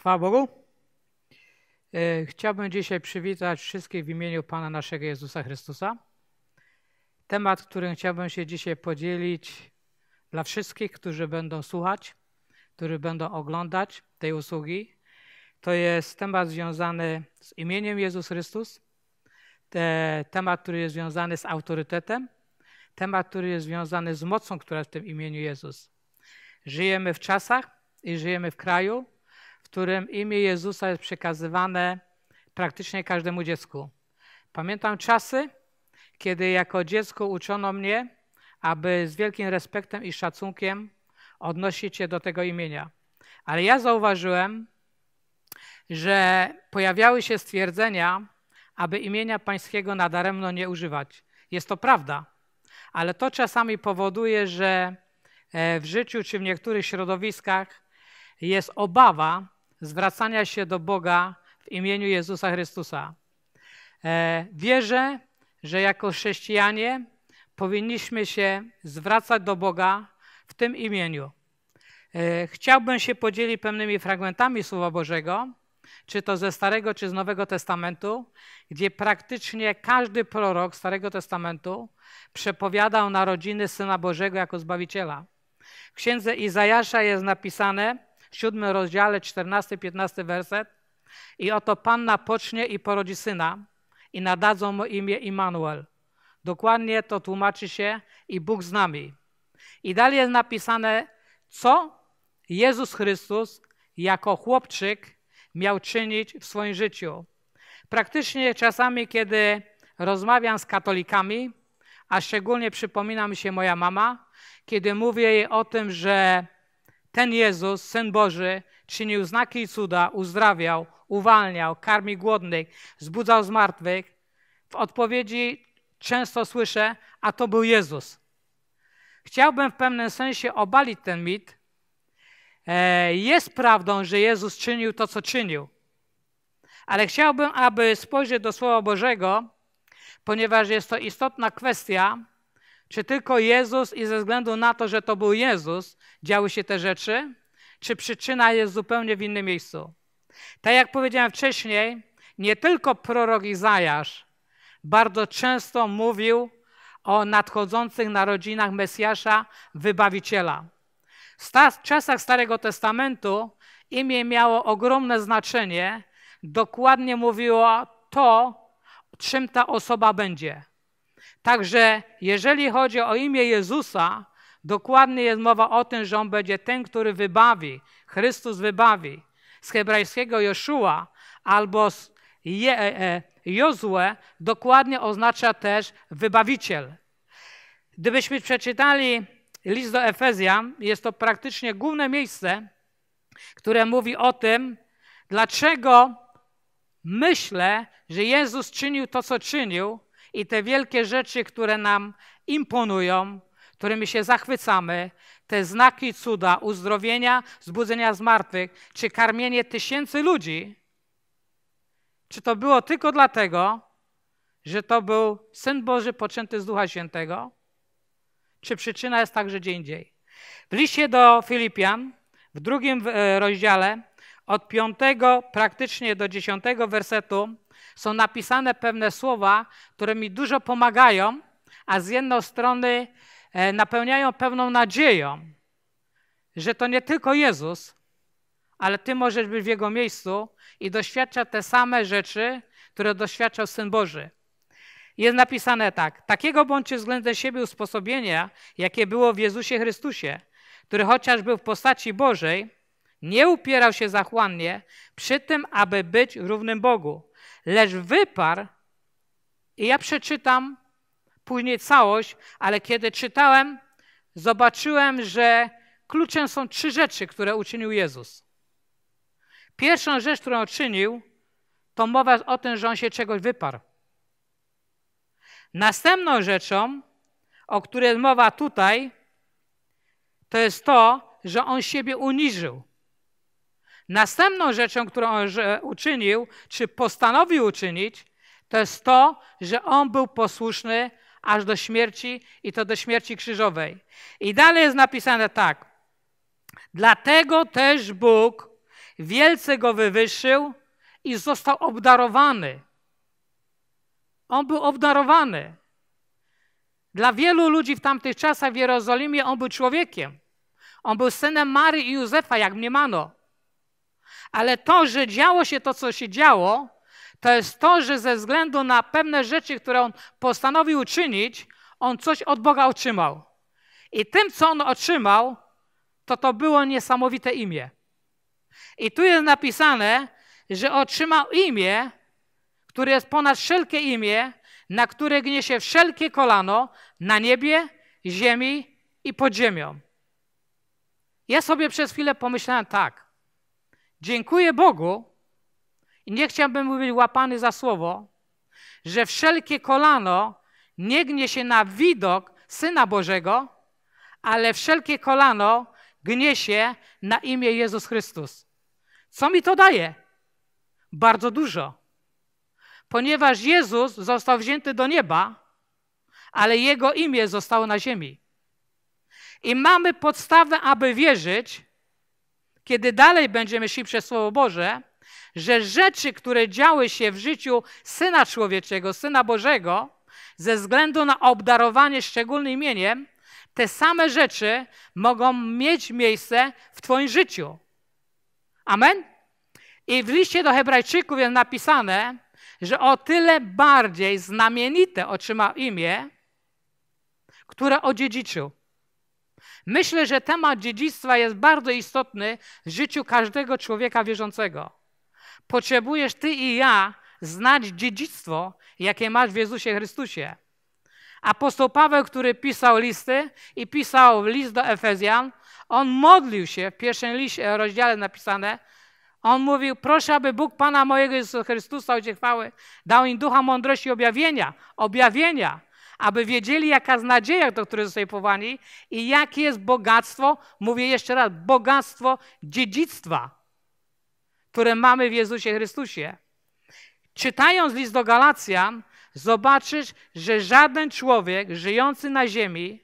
Chwała Bogu. E, chciałbym dzisiaj przywitać wszystkich w imieniu Pana naszego Jezusa Chrystusa. Temat, którym chciałbym się dzisiaj podzielić dla wszystkich, którzy będą słuchać, którzy będą oglądać tej usługi, to jest temat związany z imieniem Jezus Chrystus, temat, który jest związany z autorytetem, temat, który jest związany z mocą, która w tym imieniu Jezus. Żyjemy w czasach i żyjemy w kraju, którym imię Jezusa jest przekazywane praktycznie każdemu dziecku. Pamiętam czasy, kiedy jako dziecko uczono mnie, aby z wielkim respektem i szacunkiem odnosić się do tego imienia. Ale ja zauważyłem, że pojawiały się stwierdzenia, aby imienia pańskiego nadaremno nie używać. Jest to prawda, ale to czasami powoduje, że e, w życiu czy w niektórych środowiskach jest obawa, zwracania się do Boga w imieniu Jezusa Chrystusa. E, wierzę, że jako chrześcijanie powinniśmy się zwracać do Boga w tym imieniu. E, chciałbym się podzielić pewnymi fragmentami Słowa Bożego, czy to ze Starego, czy z Nowego Testamentu, gdzie praktycznie każdy prorok Starego Testamentu przepowiadał narodziny Syna Bożego jako Zbawiciela. W księdze Izajasza jest napisane, 7 rozdziale, 14-15 werset. I oto panna pocznie i porodzi syna i nadadzą mu imię Immanuel. Dokładnie to tłumaczy się i Bóg z nami. I dalej jest napisane, co Jezus Chrystus jako chłopczyk miał czynić w swoim życiu. Praktycznie czasami, kiedy rozmawiam z katolikami, a szczególnie przypomina mi się moja mama, kiedy mówię jej o tym, że ten Jezus, Syn Boży, czynił znaki i cuda, uzdrawiał, uwalniał, karmił głodnych, zbudzał zmartwych. W odpowiedzi często słyszę, a to był Jezus. Chciałbym w pewnym sensie obalić ten mit. E, jest prawdą, że Jezus czynił to, co czynił. Ale chciałbym, aby spojrzeć do Słowa Bożego, ponieważ jest to istotna kwestia, czy tylko Jezus i ze względu na to, że to był Jezus, działy się te rzeczy, czy przyczyna jest zupełnie w innym miejscu. Tak jak powiedziałem wcześniej, nie tylko prorok Izajasz bardzo często mówił o nadchodzących narodzinach Mesjasza, Wybawiciela. W czasach Starego Testamentu imię miało ogromne znaczenie, dokładnie mówiło to, czym ta osoba będzie. Także jeżeli chodzi o imię Jezusa, Dokładnie jest mowa o tym, że on będzie ten, który wybawi. Chrystus wybawi. Z hebrajskiego Joszua albo z Je, e, e, Jozue dokładnie oznacza też wybawiciel. Gdybyśmy przeczytali list do Efezjan, jest to praktycznie główne miejsce, które mówi o tym, dlaczego myślę, że Jezus czynił to, co czynił i te wielkie rzeczy, które nam imponują, którymi się zachwycamy, te znaki cuda, uzdrowienia, zbudzenia zmartwych, czy karmienie tysięcy ludzi, czy to było tylko dlatego, że to był Syn Boży poczęty z Ducha Świętego? Czy przyczyna jest także gdzie indziej? W liście do Filipian, w drugim e, rozdziale, od piątego praktycznie do dziesiątego wersetu, są napisane pewne słowa, które mi dużo pomagają, a z jednej strony E, napełniają pewną nadzieją, że to nie tylko Jezus, ale ty możesz być w Jego miejscu i doświadcza te same rzeczy, które doświadczał Syn Boży. Jest napisane tak: Takiego bądźcie względem siebie usposobienia, jakie było w Jezusie Chrystusie, który chociaż był w postaci Bożej, nie upierał się zachłannie przy tym, aby być równym Bogu, lecz wyparł, i ja przeczytam później całość, ale kiedy czytałem, zobaczyłem, że kluczem są trzy rzeczy, które uczynił Jezus. Pierwszą rzecz, którą uczynił, to mowa o tym, że on się czegoś wyparł. Następną rzeczą, o której mowa tutaj, to jest to, że on siebie uniżył. Następną rzeczą, którą on uczynił, czy postanowił uczynić, to jest to, że on był posłuszny aż do śmierci i to do śmierci krzyżowej. I dalej jest napisane tak. Dlatego też Bóg wielce go wywyższył i został obdarowany. On był obdarowany. Dla wielu ludzi w tamtych czasach w Jerozolimie on był człowiekiem. On był synem Maryi i Józefa, jak mniemano. Ale to, że działo się to, co się działo, to jest to, że ze względu na pewne rzeczy, które on postanowił uczynić, on coś od Boga otrzymał. I tym, co on otrzymał, to to było niesamowite imię. I tu jest napisane, że otrzymał imię, które jest ponad wszelkie imię, na które gnie się wszelkie kolano na niebie, ziemi i pod ziemią. Ja sobie przez chwilę pomyślałem tak. Dziękuję Bogu, i nie chciałbym mówić łapany za słowo, że wszelkie kolano nie gnie się na widok Syna Bożego, ale wszelkie kolano gnie się na imię Jezus Chrystus. Co mi to daje? Bardzo dużo. Ponieważ Jezus został wzięty do nieba, ale Jego imię zostało na ziemi. I mamy podstawę, aby wierzyć, kiedy dalej będziemy szli przez Słowo Boże, że rzeczy, które działy się w życiu Syna Człowieczego, Syna Bożego, ze względu na obdarowanie szczególnym imieniem, te same rzeczy mogą mieć miejsce w Twoim życiu. Amen? I w liście do Hebrajczyków jest napisane, że o tyle bardziej znamienite otrzymał imię, które odziedziczył. Myślę, że temat dziedzictwa jest bardzo istotny w życiu każdego człowieka wierzącego. Potrzebujesz ty i ja znać dziedzictwo, jakie masz w Jezusie Chrystusie. Apostoł Paweł, który pisał listy i pisał list do Efezjan, on modlił się w pierwszym liście, rozdziale napisane. On mówił, proszę, aby Bóg Pana mojego Jezusa Chrystusa, Ojciec chwały, dał im ducha mądrości i objawienia, objawienia, aby wiedzieli, jaka jest nadzieja, do której zostali powołani i jakie jest bogactwo, mówię jeszcze raz, bogactwo dziedzictwa które mamy w Jezusie Chrystusie. Czytając list do Galacjan, zobaczysz, że żaden człowiek żyjący na ziemi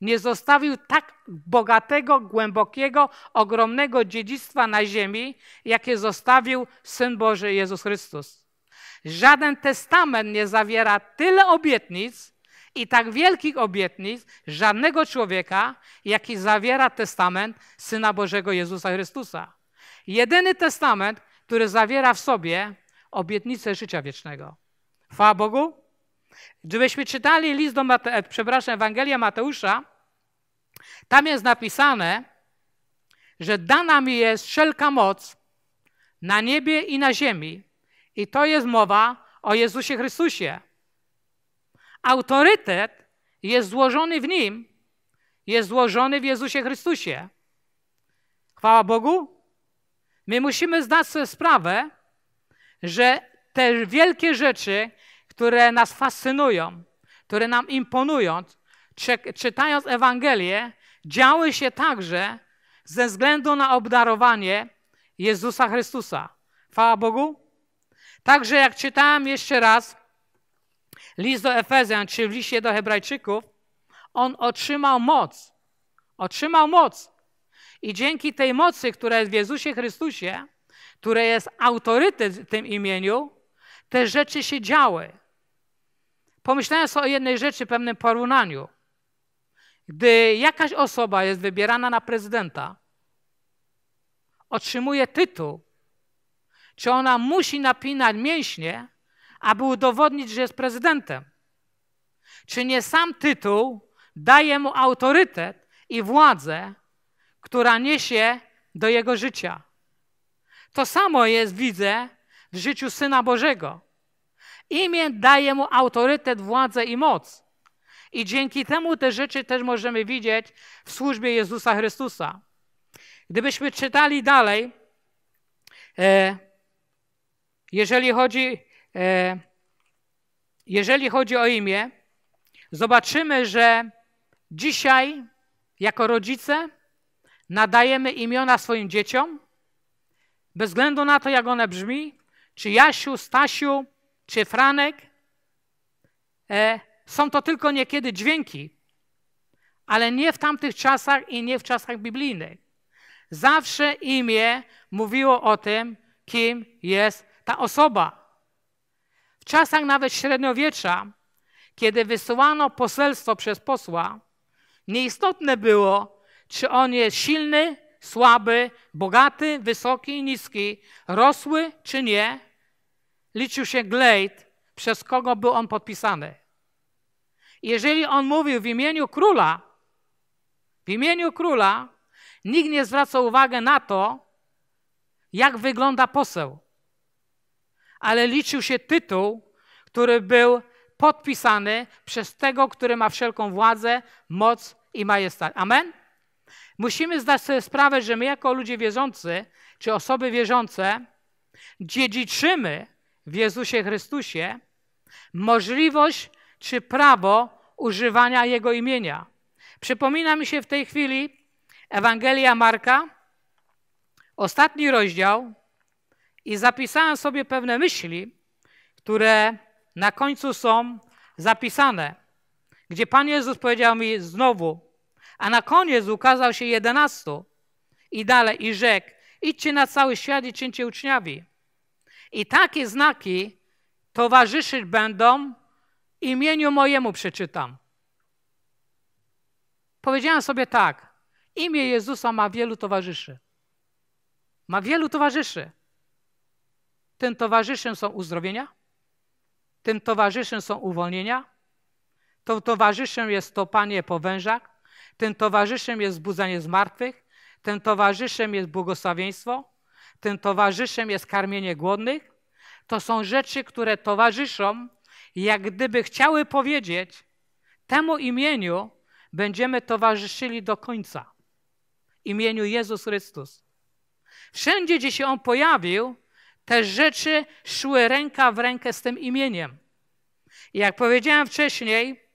nie zostawił tak bogatego, głębokiego, ogromnego dziedzictwa na ziemi, jakie zostawił Syn Boży Jezus Chrystus. Żaden testament nie zawiera tyle obietnic i tak wielkich obietnic żadnego człowieka, jaki zawiera testament Syna Bożego Jezusa Chrystusa. Jedyny testament, który zawiera w sobie obietnicę życia wiecznego. Chwała Bogu. Gdybyśmy czytali list do Mate, e, przepraszam, Mateusza, tam jest napisane, że dana mi jest wszelka moc na niebie i na ziemi. I to jest mowa o Jezusie Chrystusie. Autorytet jest złożony w Nim, jest złożony w Jezusie Chrystusie. Chwała Bogu. My musimy zdać sobie sprawę, że te wielkie rzeczy, które nas fascynują, które nam imponują, czytając Ewangelię, działy się także ze względu na obdarowanie Jezusa Chrystusa. Chwała Bogu. Także jak czytałem jeszcze raz list do Efezjan czy w liście do Hebrajczyków, on otrzymał moc. Otrzymał moc i dzięki tej mocy, która jest w Jezusie Chrystusie, która jest autorytet w tym imieniu, te rzeczy się działy. Pomyślałem sobie o jednej rzeczy, pewnym porównaniu. Gdy jakaś osoba jest wybierana na prezydenta, otrzymuje tytuł, czy ona musi napinać mięśnie, aby udowodnić, że jest prezydentem? Czy nie sam tytuł daje mu autorytet i władzę, która niesie do jego życia. To samo jest, widzę, w życiu Syna Bożego. Imię daje mu autorytet, władzę i moc. I dzięki temu te rzeczy też możemy widzieć w służbie Jezusa Chrystusa. Gdybyśmy czytali dalej, e, jeżeli chodzi, e, jeżeli chodzi o imię, zobaczymy, że dzisiaj jako rodzice nadajemy imiona swoim dzieciom, bez względu na to, jak one brzmi, czy Jasiu, Stasiu, czy Franek. E, są to tylko niekiedy dźwięki, ale nie w tamtych czasach i nie w czasach biblijnych. Zawsze imię mówiło o tym, kim jest ta osoba. W czasach nawet średniowiecza, kiedy wysyłano poselstwo przez posła, nieistotne było, czy on jest silny, słaby, bogaty, wysoki, niski, rosły czy nie? Liczył się glejt, przez kogo był on podpisany. Jeżeli on mówił w imieniu króla, w imieniu króla, nikt nie zwraca uwagi na to, jak wygląda poseł. Ale liczył się tytuł, który był podpisany przez tego, który ma wszelką władzę, moc i majestat. Amen? Musimy zdać sobie sprawę, że my jako ludzie wierzący, czy osoby wierzące, dziedziczymy w Jezusie Chrystusie możliwość czy prawo używania Jego imienia. Przypomina mi się w tej chwili Ewangelia Marka, ostatni rozdział, i zapisałem sobie pewne myśli, które na końcu są zapisane, gdzie Pan Jezus powiedział mi znowu: a na koniec ukazał się jedenastu i dalej i rzekł, idźcie na cały świat i czyńcie uczniami. I takie znaki towarzyszyć będą imieniu mojemu przeczytam. Powiedziałem sobie tak, imię Jezusa ma wielu towarzyszy. Ma wielu towarzyszy. Tym towarzyszem są uzdrowienia, tym towarzyszem są uwolnienia, tym towarzyszem jest to panie po wężach, tym towarzyszem jest budzenie z martwych, tym towarzyszem jest błogosławieństwo, tym towarzyszem jest karmienie głodnych. To są rzeczy, które towarzyszą, jak gdyby chciały powiedzieć, temu imieniu będziemy towarzyszyli do końca. Imieniu Jezus Chrystus. Wszędzie, gdzie się On pojawił, te rzeczy szły ręka w rękę z tym imieniem. I jak powiedziałem wcześniej,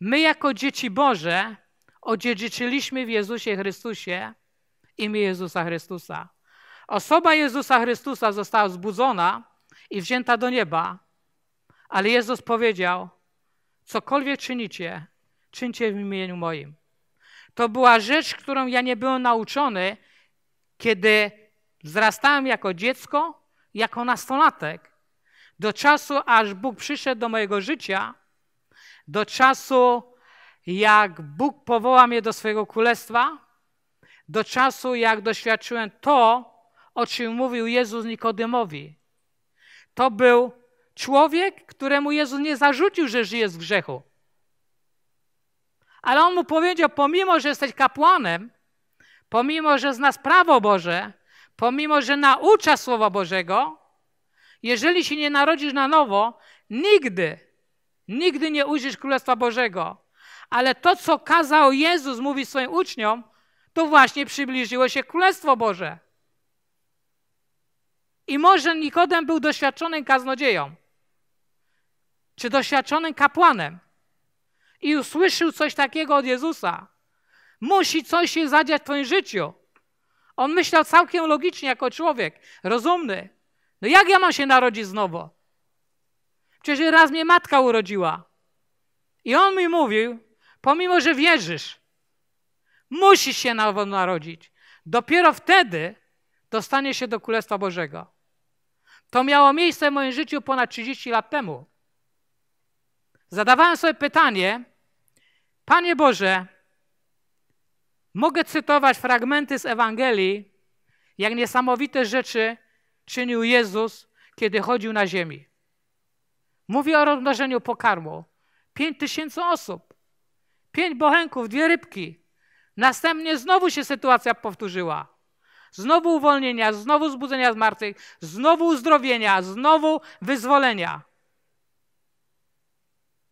my jako dzieci Boże odziedziczyliśmy w Jezusie Chrystusie imię Jezusa Chrystusa. Osoba Jezusa Chrystusa została zbudzona i wzięta do nieba, ale Jezus powiedział: Cokolwiek czynicie, czyńcie w imieniu moim. To była rzecz, którą ja nie byłem nauczony, kiedy wzrastałem jako dziecko, jako nastolatek. Do czasu, aż Bóg przyszedł do mojego życia, do czasu, jak Bóg powoła mnie do swojego królestwa, do czasu, jak doświadczyłem to, o czym mówił Jezus Nikodymowi. To był człowiek, któremu Jezus nie zarzucił, że żyje z grzechu. Ale on mu powiedział: Pomimo, że jesteś kapłanem, pomimo, że znasz prawo Boże, pomimo, że naucza Słowa Bożego, jeżeli się nie narodzisz na nowo, nigdy, nigdy nie ujrzysz Królestwa Bożego ale to, co kazał Jezus mówić swoim uczniom, to właśnie przybliżyło się Królestwo Boże. I może Nikodem był doświadczonym kaznodzieją, czy doświadczonym kapłanem i usłyszył coś takiego od Jezusa. Musi coś się zadziać w twoim życiu. On myślał całkiem logicznie jako człowiek, rozumny. No jak ja mam się narodzić znowu? Przecież raz mnie matka urodziła. I on mi mówił, pomimo że wierzysz, musisz się nowo narodzić. Dopiero wtedy dostanie się do Królestwa Bożego. To miało miejsce w moim życiu ponad 30 lat temu. Zadawałem sobie pytanie, Panie Boże, mogę cytować fragmenty z Ewangelii, jak niesamowite rzeczy czynił Jezus, kiedy chodził na ziemi. Mówię o rozmnożeniu pokarmu. Pięć tysięcy osób. Pięć bochenków, dwie rybki. Następnie znowu się sytuacja powtórzyła. Znowu uwolnienia, znowu zbudzenia z martwych, znowu uzdrowienia, znowu wyzwolenia.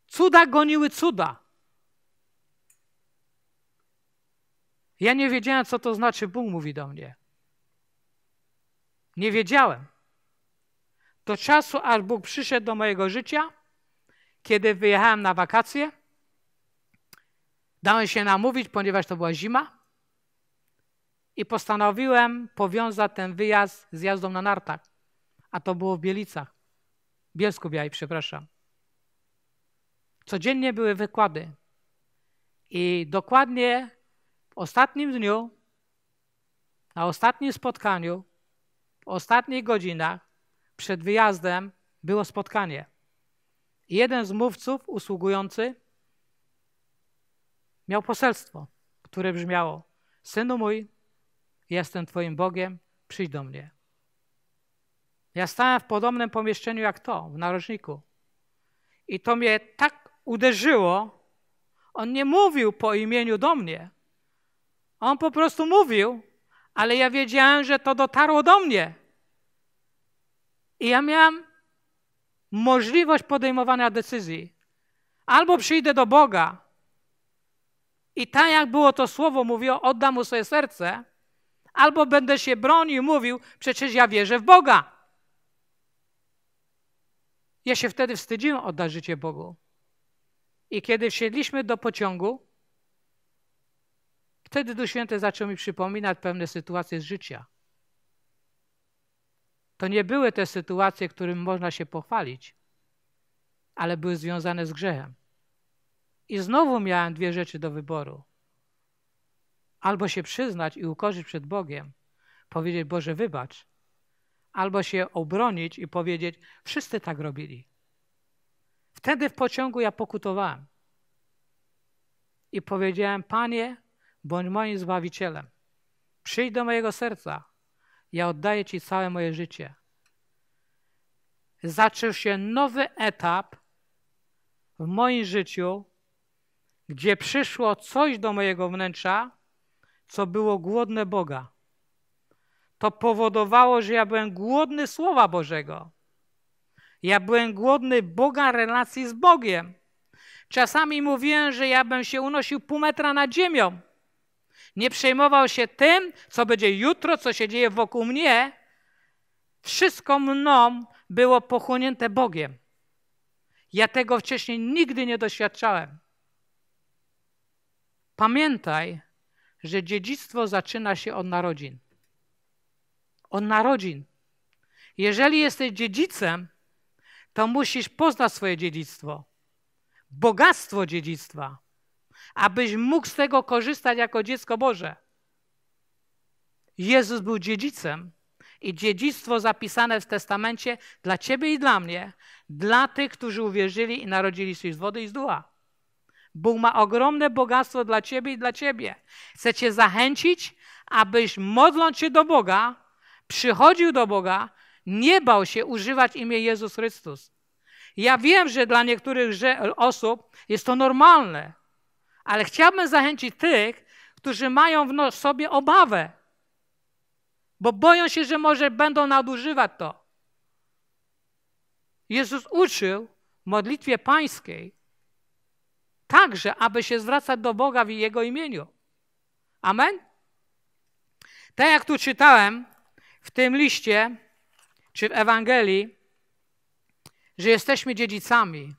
Cuda goniły cuda. Ja nie wiedziałem, co to znaczy Bóg mówi do mnie. Nie wiedziałem. Do czasu, aż Bóg przyszedł do mojego życia, kiedy wyjechałem na wakacje Dałem się namówić, ponieważ to była zima i postanowiłem powiązać ten wyjazd z jazdą na nartach. A to było w Bielicach. Bielsku Białej, przepraszam. Codziennie były wykłady. I dokładnie w ostatnim dniu, na ostatnim spotkaniu, w ostatnich godzinach przed wyjazdem było spotkanie. jeden z mówców usługujący miał poselstwo, które brzmiało: Synu mój, jestem Twoim Bogiem, przyjdź do mnie. Ja stałem w podobnym pomieszczeniu jak to, w narożniku. I to mnie tak uderzyło. On nie mówił po imieniu do mnie. On po prostu mówił, ale ja wiedziałem, że to dotarło do mnie. I ja miałem możliwość podejmowania decyzji. Albo przyjdę do Boga, i tak jak było to słowo, mówił, oddam mu swoje serce, albo będę się bronił, mówił, przecież ja wierzę w Boga. Ja się wtedy wstydziłem oddać życie Bogu. I kiedy wsiedliśmy do pociągu, wtedy Duch Święty zaczął mi przypominać pewne sytuacje z życia. To nie były te sytuacje, którym można się pochwalić, ale były związane z grzechem. I znowu miałem dwie rzeczy do wyboru. Albo się przyznać i ukorzyć przed Bogiem, powiedzieć Boże, wybacz, albo się obronić i powiedzieć: Wszyscy tak robili. Wtedy w pociągu ja pokutowałem i powiedziałem: Panie, bądź moim zbawicielem. Przyjdź do mojego serca. Ja oddaję Ci całe moje życie. Zaczął się nowy etap w moim życiu, gdzie przyszło coś do mojego wnętrza, co było głodne Boga. To powodowało, że ja byłem głodny Słowa Bożego. Ja byłem głodny Boga, relacji z Bogiem. Czasami mówiłem, że ja bym się unosił pół metra nad ziemią. Nie przejmował się tym, co będzie jutro, co się dzieje wokół mnie. Wszystko mną było pochłonięte Bogiem. Ja tego wcześniej nigdy nie doświadczałem. Pamiętaj, że dziedzictwo zaczyna się od narodzin. Od narodzin. Jeżeli jesteś dziedzicem, to musisz poznać swoje dziedzictwo, bogactwo dziedzictwa, abyś mógł z tego korzystać jako dziecko Boże. Jezus był dziedzicem i dziedzictwo zapisane w testamencie dla ciebie i dla mnie, dla tych, którzy uwierzyli i narodzili się z wody i z ducha. Bóg ma ogromne bogactwo dla ciebie i dla ciebie. Chce cię zachęcić, abyś modląc się do Boga, przychodził do Boga, nie bał się używać imię Jezus Chrystus. Ja wiem, że dla niektórych osób jest to normalne, ale chciałbym zachęcić tych, którzy mają w no- sobie obawę, bo boją się, że może będą nadużywać to. Jezus uczył modlitwie pańskiej, także, aby się zwracać do Boga w Jego imieniu. Amen? Tak jak tu czytałem w tym liście, czy w Ewangelii, że jesteśmy dziedzicami.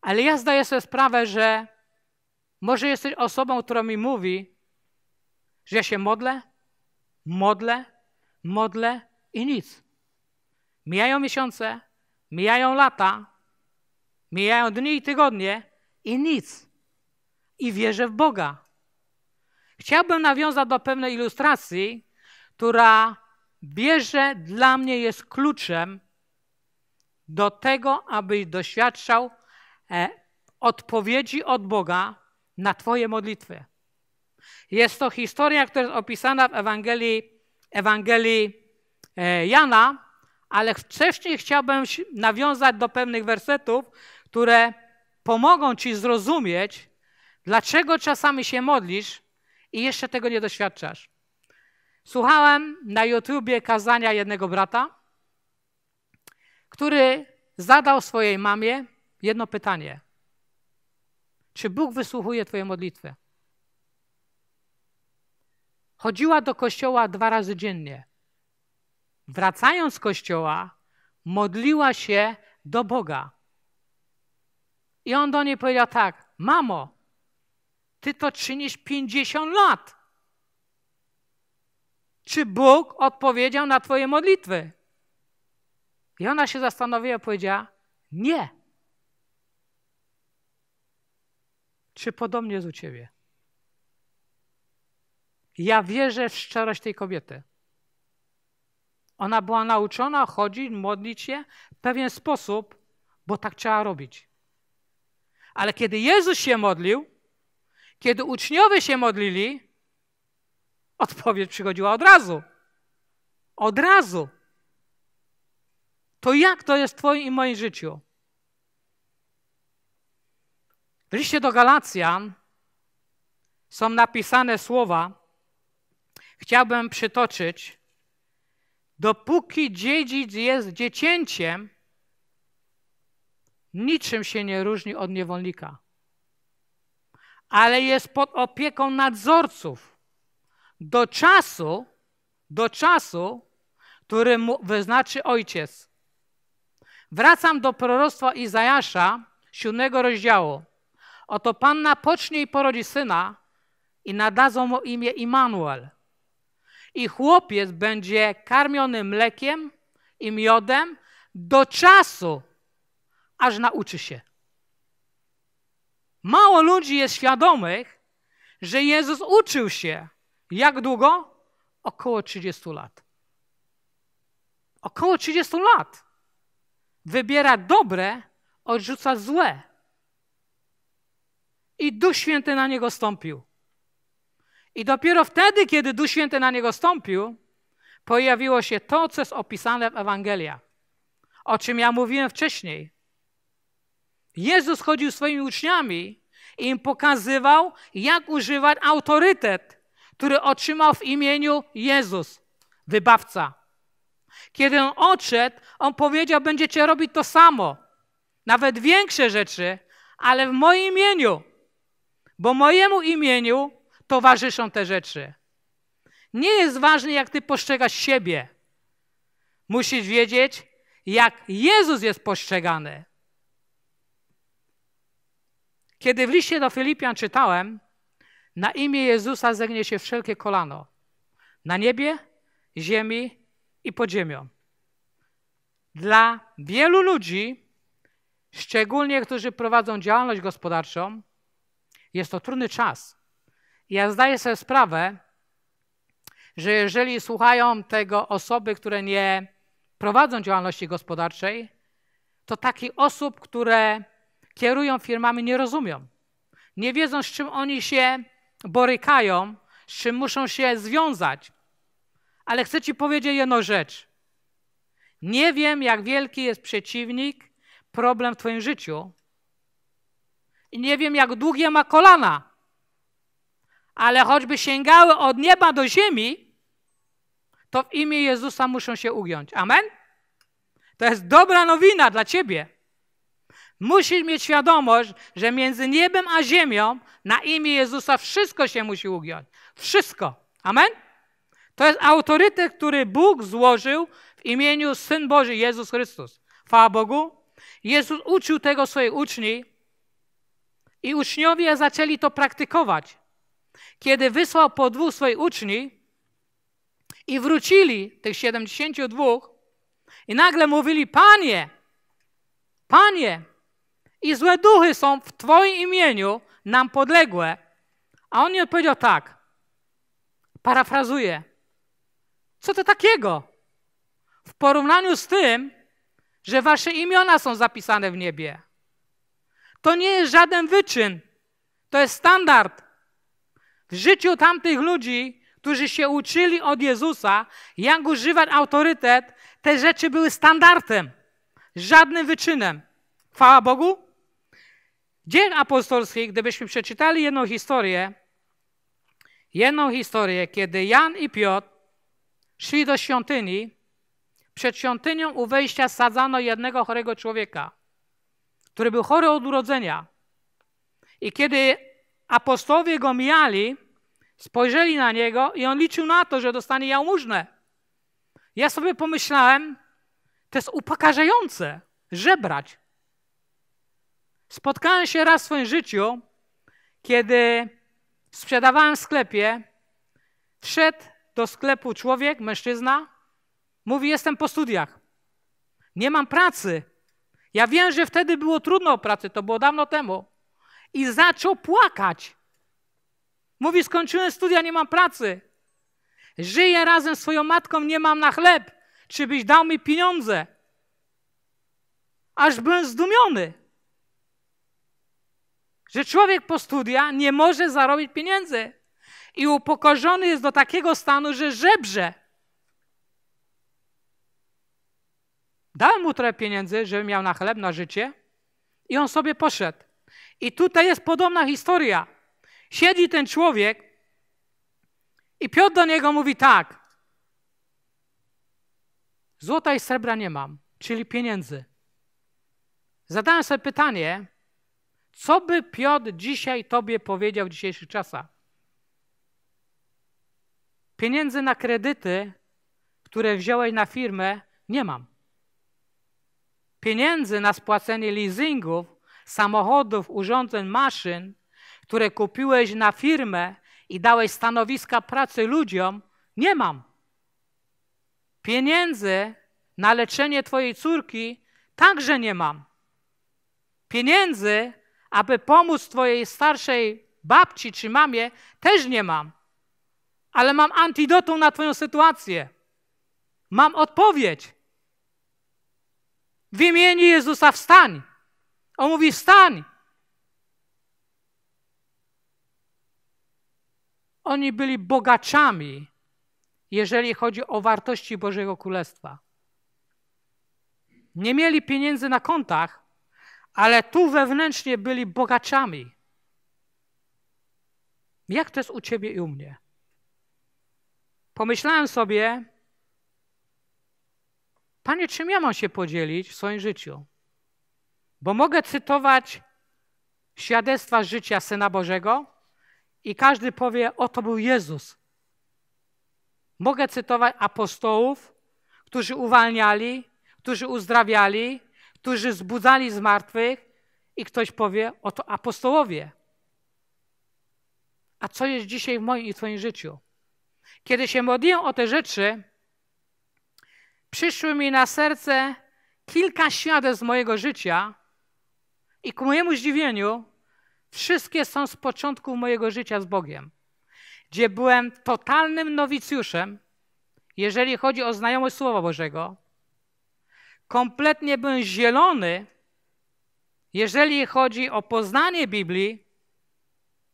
Ale ja zdaję sobie sprawę, że może jesteś osobą, która mi mówi, że ja się modlę, modlę, modlę i nic. Mijają miesiące, mijają lata, mijają dni i tygodnie, i nic. I wierzę w Boga. Chciałbym nawiązać do pewnej ilustracji, która bierze dla mnie jest kluczem do tego, abyś doświadczał e, odpowiedzi od Boga na Twoje modlitwy. Jest to historia, która jest opisana w Ewangelii, Ewangelii e, Jana, ale wcześniej chciałbym nawiązać do pewnych wersetów, które pomogą ci zrozumieć, dlaczego czasami się modlisz i jeszcze tego nie doświadczasz. Słuchałem na YouTubie kazania jednego brata, który zadał swojej mamie jedno pytanie. Czy Bóg wysłuchuje Twoje modlitwy? Chodziła do kościoła dwa razy dziennie. Wracając z kościoła, modliła się do Boga. I on do niej powiedział tak: Mamo, ty to czynisz 50 lat. Czy Bóg odpowiedział na Twoje modlitwy? I ona się zastanowiła i powiedziała: Nie. Czy podobnie jest u Ciebie? Ja wierzę w szczerość tej kobiety. Ona była nauczona chodzić, modlić się w pewien sposób, bo tak trzeba robić. Ale kiedy Jezus się modlił, kiedy uczniowie się modlili, odpowiedź przychodziła od razu. Od razu. To jak to jest w Twoim i moim życiu? W liście do Galacjan są napisane słowa, chciałbym przytoczyć, dopóki dziedzic jest dziecięciem, niczym się nie różni od niewolnika, ale jest pod opieką nadzorców do czasu, do czasu, który mu wyznaczy ojciec. Wracam do proroctwa Izajasza, siódmego rozdziału. Oto panna pocznie i porodzi syna i nadadzą mu imię Immanuel. I chłopiec będzie karmiony mlekiem i miodem do czasu, aż nauczy się. Mało ludzi jest świadomych, że Jezus uczył się. Jak długo? Około 30 lat. Około 30 lat. Wybiera dobre, odrzuca złe. I Duch Święty na niego stąpił. I dopiero wtedy, kiedy Duch Święty na niego stąpił, pojawiło się to, co jest opisane w Ewangeliach, o czym ja mówiłem wcześniej. Jezus chodził swoimi uczniami i im pokazywał, jak używać autorytet, który otrzymał w imieniu Jezus, wybawca. Kiedy on odszedł, on powiedział: Będziecie robić to samo, nawet większe rzeczy, ale w moim imieniu, bo mojemu imieniu towarzyszą te rzeczy. Nie jest ważne, jak ty postrzegasz siebie. Musisz wiedzieć, jak Jezus jest postrzegany. Kiedy w liście do Filipian czytałem, na imię Jezusa zegnie się wszelkie kolano. Na niebie, ziemi i pod ziemią. Dla wielu ludzi, szczególnie którzy prowadzą działalność gospodarczą, jest to trudny czas. Ja zdaję sobie sprawę, że jeżeli słuchają tego osoby, które nie prowadzą działalności gospodarczej, to takich osób, które kierują firmami, nie rozumią. Nie wiedzą, z czym oni się borykają, z czym muszą się związać. Ale chcę Ci powiedzieć jedną rzecz. Nie wiem, jak wielki jest przeciwnik, problem w Twoim życiu. I nie wiem, jak długie ma kolana. Ale choćby sięgały od nieba do ziemi, to w imię Jezusa muszą się ugiąć. Amen? To jest dobra nowina dla Ciebie. Musisz mieć świadomość, że między niebem a ziemią na imię Jezusa wszystko się musi ugiąć. Wszystko. Amen? To jest autorytet, który Bóg złożył w imieniu Syn Boży, Jezus Chrystus. Chwała Bogu. Jezus uczył tego swoich uczniów i uczniowie zaczęli to praktykować. Kiedy wysłał po dwóch swoich uczniów i wrócili, tych 72, i nagle mówili, Panie, Panie, i złe duchy są w Twoim imieniu nam podległe. A on nie odpowiedział tak, parafrazuję, co to takiego? W porównaniu z tym, że wasze imiona są zapisane w niebie. To nie jest żaden wyczyn, to jest standard. W życiu tamtych ludzi, którzy się uczyli od Jezusa, jak używać autorytet, te rzeczy były standardem, żadnym wyczynem. Chwała Bogu? Dzień Apostolski, gdybyśmy przeczytali jedną historię, jedną historię, kiedy Jan i Piotr szli do świątyni, przed świątynią u wejścia sadzano jednego chorego człowieka, który był chory od urodzenia. I kiedy apostowie go mijali, spojrzeli na niego i on liczył na to, że dostanie jałmużnę. Ja sobie pomyślałem, to jest upokarzające żebrać Spotkałem się raz w swoim życiu, kiedy sprzedawałem w sklepie. Wszedł do sklepu człowiek, mężczyzna, mówi: Jestem po studiach, nie mam pracy. Ja wiem, że wtedy było trudno o pracę, to było dawno temu. I zaczął płakać. Mówi: Skończyłem studia, nie mam pracy. Żyję razem z swoją matką, nie mam na chleb. Czy byś dał mi pieniądze? Aż byłem zdumiony że człowiek po studia nie może zarobić pieniędzy i upokorzony jest do takiego stanu, że żebrze. Dałem mu trochę pieniędzy, żeby miał na chleb, na życie i on sobie poszedł. I tutaj jest podobna historia. Siedzi ten człowiek i Piotr do niego mówi tak. Złota i srebra nie mam, czyli pieniędzy. Zadałem sobie pytanie, co by Piotr dzisiaj tobie powiedział w dzisiejszych czasach? Pieniędzy na kredyty, które wziąłeś na firmę, nie mam. Pieniędzy na spłacenie leasingów, samochodów, urządzeń, maszyn, które kupiłeś na firmę i dałeś stanowiska pracy ludziom, nie mam. Pieniędzy na leczenie twojej córki także nie mam. Pieniędzy aby pomóc Twojej starszej babci czy mamie, też nie mam. Ale mam antidotum na Twoją sytuację. Mam odpowiedź. W imieniu Jezusa wstań. On mówi: wstań. Oni byli bogaczami, jeżeli chodzi o wartości Bożego Królestwa. Nie mieli pieniędzy na kontach, ale tu wewnętrznie byli bogaczami. Jak to jest u ciebie i u mnie? Pomyślałem sobie, Panie, czym ja mam się podzielić w swoim życiu? Bo mogę cytować świadectwa życia Syna Bożego i każdy powie, oto był Jezus. Mogę cytować apostołów, którzy uwalniali, którzy uzdrawiali, którzy zbudzali z martwych i ktoś powie, oto apostołowie. A co jest dzisiaj w moim i Twoim życiu? Kiedy się modliłem o te rzeczy, przyszły mi na serce kilka świadectw mojego życia i ku mojemu zdziwieniu wszystkie są z początku mojego życia z Bogiem, gdzie byłem totalnym nowicjuszem, jeżeli chodzi o znajomość Słowa Bożego, kompletnie byłem zielony, jeżeli chodzi o poznanie Biblii,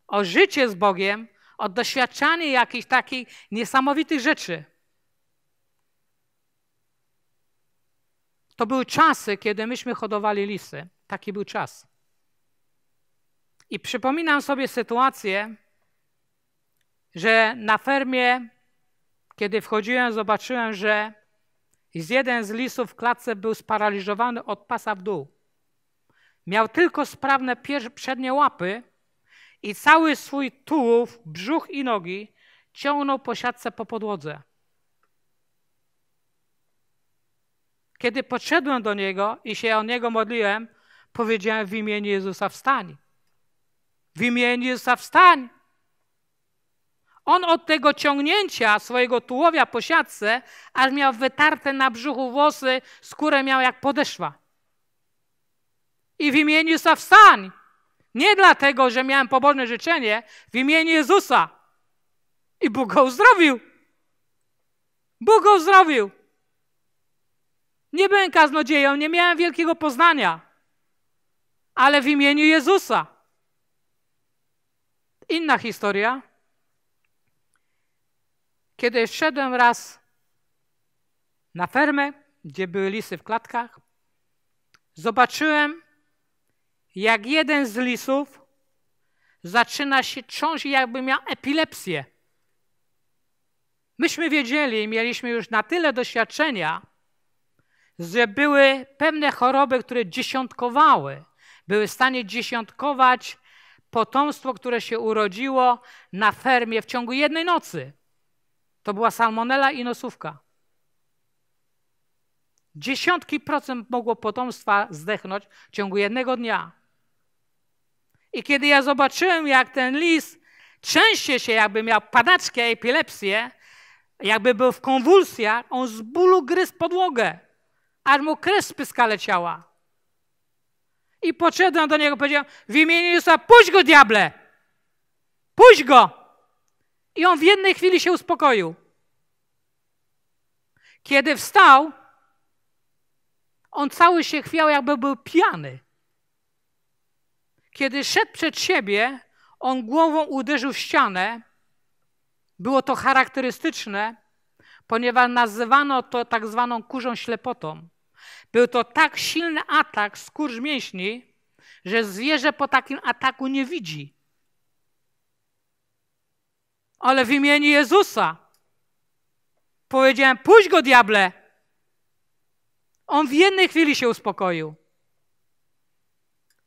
o życie z Bogiem, o doświadczanie jakichś takich niesamowitych rzeczy. To były czasy, kiedy myśmy hodowali lisy. Taki był czas. I przypominam sobie sytuację, że na fermie, kiedy wchodziłem, zobaczyłem, że i z jeden z lisów w klatce był sparaliżowany od pasa w dół. Miał tylko sprawne przednie łapy i cały swój tułów, brzuch i nogi ciągnął po siatce po podłodze. Kiedy podszedłem do niego i się o niego modliłem, powiedziałem w imieniu Jezusa wstań. W imieniu Jezusa wstań. On od tego ciągnięcia swojego tułowia po siatce, aż miał wytarte na brzuchu włosy, skórę miał jak podeszwa. I w imieniu Jezusa wstań. Nie dlatego, że miałem pobożne życzenie, w imieniu Jezusa. I Bóg go uzdrowił. Bóg go uzdrowił. Nie byłem kaznodzieją, nie miałem wielkiego poznania, ale w imieniu Jezusa. Inna historia. Kiedy szedłem raz na fermę, gdzie były lisy w klatkach, zobaczyłem, jak jeden z lisów zaczyna się trząść, jakby miał epilepsję. Myśmy wiedzieli, mieliśmy już na tyle doświadczenia, że były pewne choroby, które dziesiątkowały, były w stanie dziesiątkować potomstwo, które się urodziło na fermie w ciągu jednej nocy. To była salmonela i nosówka. Dziesiątki procent mogło potomstwa zdechnąć w ciągu jednego dnia. I kiedy ja zobaczyłem, jak ten lis trzęsie się, jakby miał padaczkę, epilepsję, jakby był w konwulsjach, on z bólu gryzł podłogę, aż mu krew z leciała. I podszedłem do niego, powiedziałem, w imieniu Jezusa, puść go diable! Puść go! i on w jednej chwili się uspokoił. Kiedy wstał, on cały się chwiał, jakby był pijany. Kiedy szedł przed siebie, on głową uderzył w ścianę. Było to charakterystyczne, ponieważ nazywano to tak zwaną kurzą ślepotą. Był to tak silny atak skórz mięśni, że zwierzę po takim ataku nie widzi ale w imieniu Jezusa. Powiedziałem, puść go diable. On w jednej chwili się uspokoił.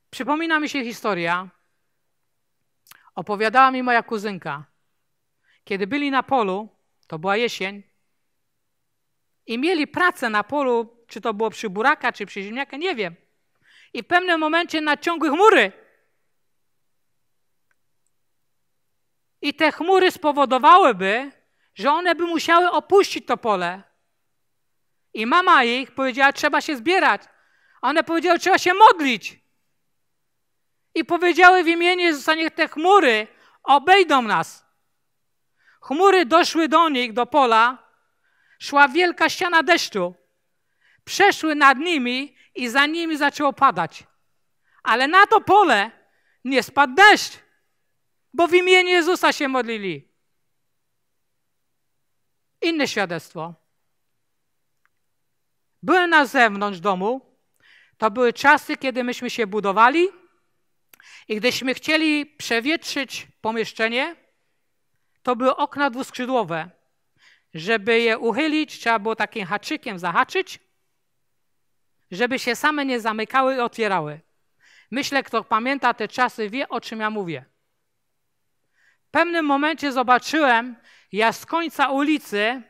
Przypomina mi się historia. Opowiadała mi moja kuzynka. Kiedy byli na polu, to była jesień, i mieli pracę na polu, czy to było przy buraka, czy przy ziemniaka, nie wiem. I w pewnym momencie nadciągły chmury. I te chmury spowodowałyby, że one by musiały opuścić to pole. I mama ich powiedziała, trzeba się zbierać. A one powiedziały, trzeba się modlić. I powiedziały w imieniu Jezusa, niech te chmury obejdą nas. Chmury doszły do nich, do pola. Szła wielka ściana deszczu. Przeszły nad nimi i za nimi zaczęło padać. Ale na to pole nie spadł deszcz bo w imieniu Jezusa się modlili. Inne świadectwo. Byłem na zewnątrz domu. To były czasy, kiedy myśmy się budowali i gdyśmy chcieli przewietrzyć pomieszczenie, to były okna dwuskrzydłowe. Żeby je uchylić, trzeba było takim haczykiem zahaczyć, żeby się same nie zamykały i otwierały. Myślę, kto pamięta te czasy, wie o czym ja mówię pewnym momencie zobaczyłem, jak z końca ulicy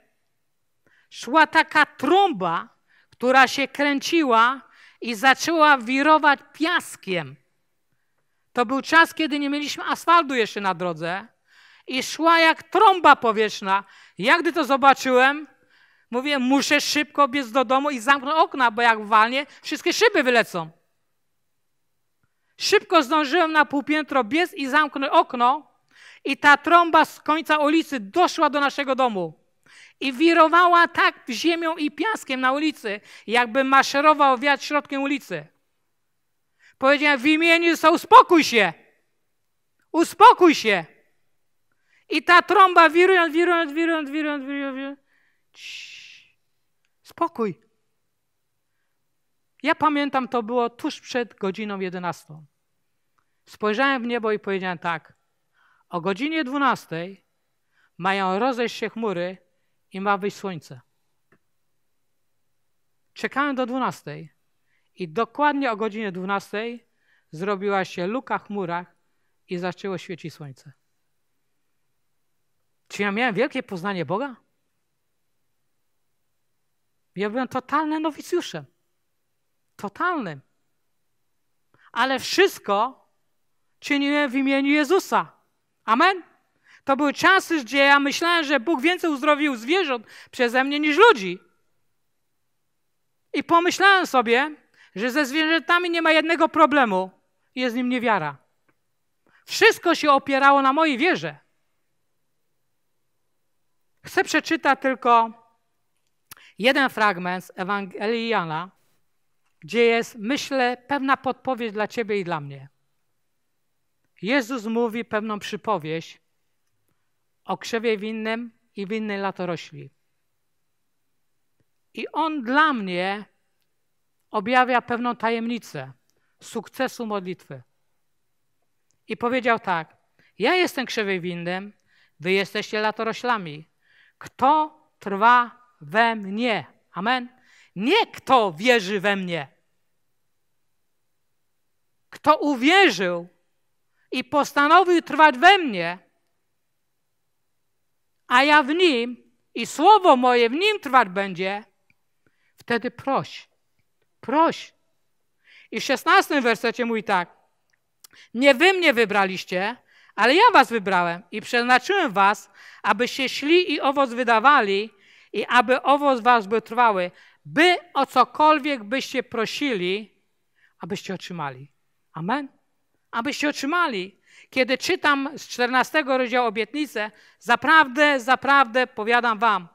szła taka trąba, która się kręciła i zaczęła wirować piaskiem. To był czas, kiedy nie mieliśmy asfaltu jeszcze na drodze i szła jak trąba powietrzna. Jak gdy to zobaczyłem, mówię, muszę szybko biec do domu i zamknąć okna, bo jak walnie, wszystkie szyby wylecą. Szybko zdążyłem na półpiętro biec i zamknąć okno, i ta trąba z końca ulicy doszła do naszego domu i wirowała tak ziemią i piaskiem na ulicy, jakby maszerował wiatr środkiem ulicy. Powiedziałem, w imieniu Jezusa uspokój się, uspokój się. I ta trąba wirując, wirując, wirując, wirując, wirując, wirując. Ciii. spokój. Ja pamiętam, to było tuż przed godziną 11. Spojrzałem w niebo i powiedziałem tak, o godzinie 12 mają rozejść się chmury i ma wyjść słońce. Czekałem do 12 i dokładnie o godzinie 12 zrobiła się luka w chmurach i zaczęło świecić słońce. Czy ja miałem wielkie poznanie Boga? Ja byłem totalnym nowicjuszem. Totalnym. Ale wszystko czyniłem w imieniu Jezusa. Amen? To były czasy, gdzie ja myślałem, że Bóg więcej uzdrowił zwierząt przeze mnie niż ludzi. I pomyślałem sobie, że ze zwierzętami nie ma jednego problemu. Jest nim niewiara. Wszystko się opierało na mojej wierze. Chcę przeczytać tylko jeden fragment z Ewangelii Jana, gdzie jest, myślę, pewna podpowiedź dla ciebie i dla mnie. Jezus mówi pewną przypowieść o krzewie winnym i winnej latorośli. I on dla mnie objawia pewną tajemnicę sukcesu modlitwy. I powiedział tak: Ja jestem krzewie winnym, wy jesteście latoroślami. Kto trwa we mnie? Amen. Nie kto wierzy we mnie. Kto uwierzył, i postanowił trwać we mnie, a ja w nim i słowo moje w nim trwać będzie, wtedy proś, proś. I w szesnastym wersecie mówi tak, nie wy mnie wybraliście, ale ja was wybrałem i przeznaczyłem was, abyście śli i owoc wydawali i aby owoc was był trwały, by o cokolwiek byście prosili, abyście otrzymali. Amen abyście otrzymali. Kiedy czytam z 14 rozdziału obietnicę, zaprawdę, zaprawdę powiadam wam,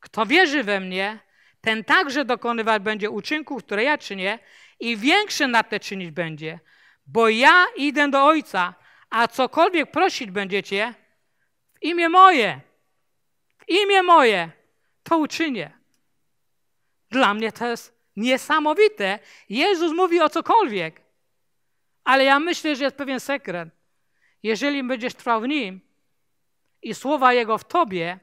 kto wierzy we mnie, ten także dokonywać będzie uczynków, które ja czynię i większe na te czynić będzie, bo ja idę do Ojca, a cokolwiek prosić będziecie w imię moje, w imię moje, to uczynię. Dla mnie to jest niesamowite. Jezus mówi o cokolwiek. Ale ja myślę, że jest pewien sekret. Jeżeli będziesz trwał w Nim i słowa Jego w Tobie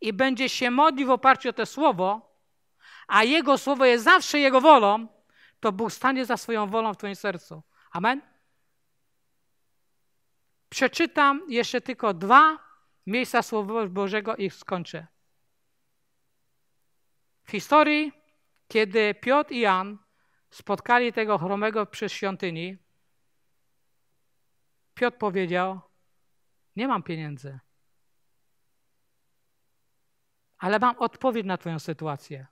i będziesz się modlił w oparciu o to słowo, a Jego słowo jest zawsze Jego wolą, to Bóg stanie za swoją wolą w Twoim sercu. Amen? Przeczytam jeszcze tylko dwa miejsca Słowa Bożego i skończę. W historii, kiedy Piotr i Jan spotkali tego chromego przy świątyni, Piotr powiedział: Nie mam pieniędzy, ale mam odpowiedź na Twoją sytuację.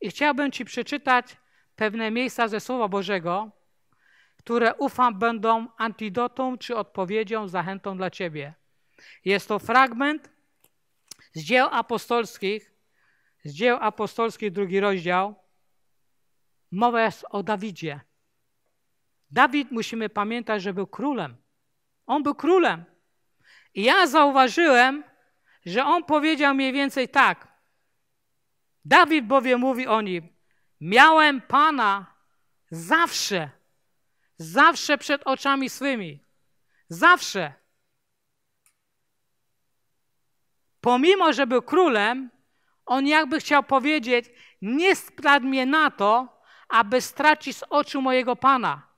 I chciałbym Ci przeczytać pewne miejsca ze Słowa Bożego, które ufam będą antidotum czy odpowiedzią, zachętą dla Ciebie. Jest to fragment z dzieł apostolskich, z dzieł apostolskich, drugi rozdział. Mowa jest o Dawidzie. Dawid, musimy pamiętać, że był królem. On był królem. I ja zauważyłem, że on powiedział mniej więcej tak. Dawid bowiem mówi o nim: Miałem Pana zawsze, zawsze przed oczami swymi. Zawsze. Pomimo, że był królem, on jakby chciał powiedzieć: Nie spradł mnie na to, aby stracić z oczu mojego Pana.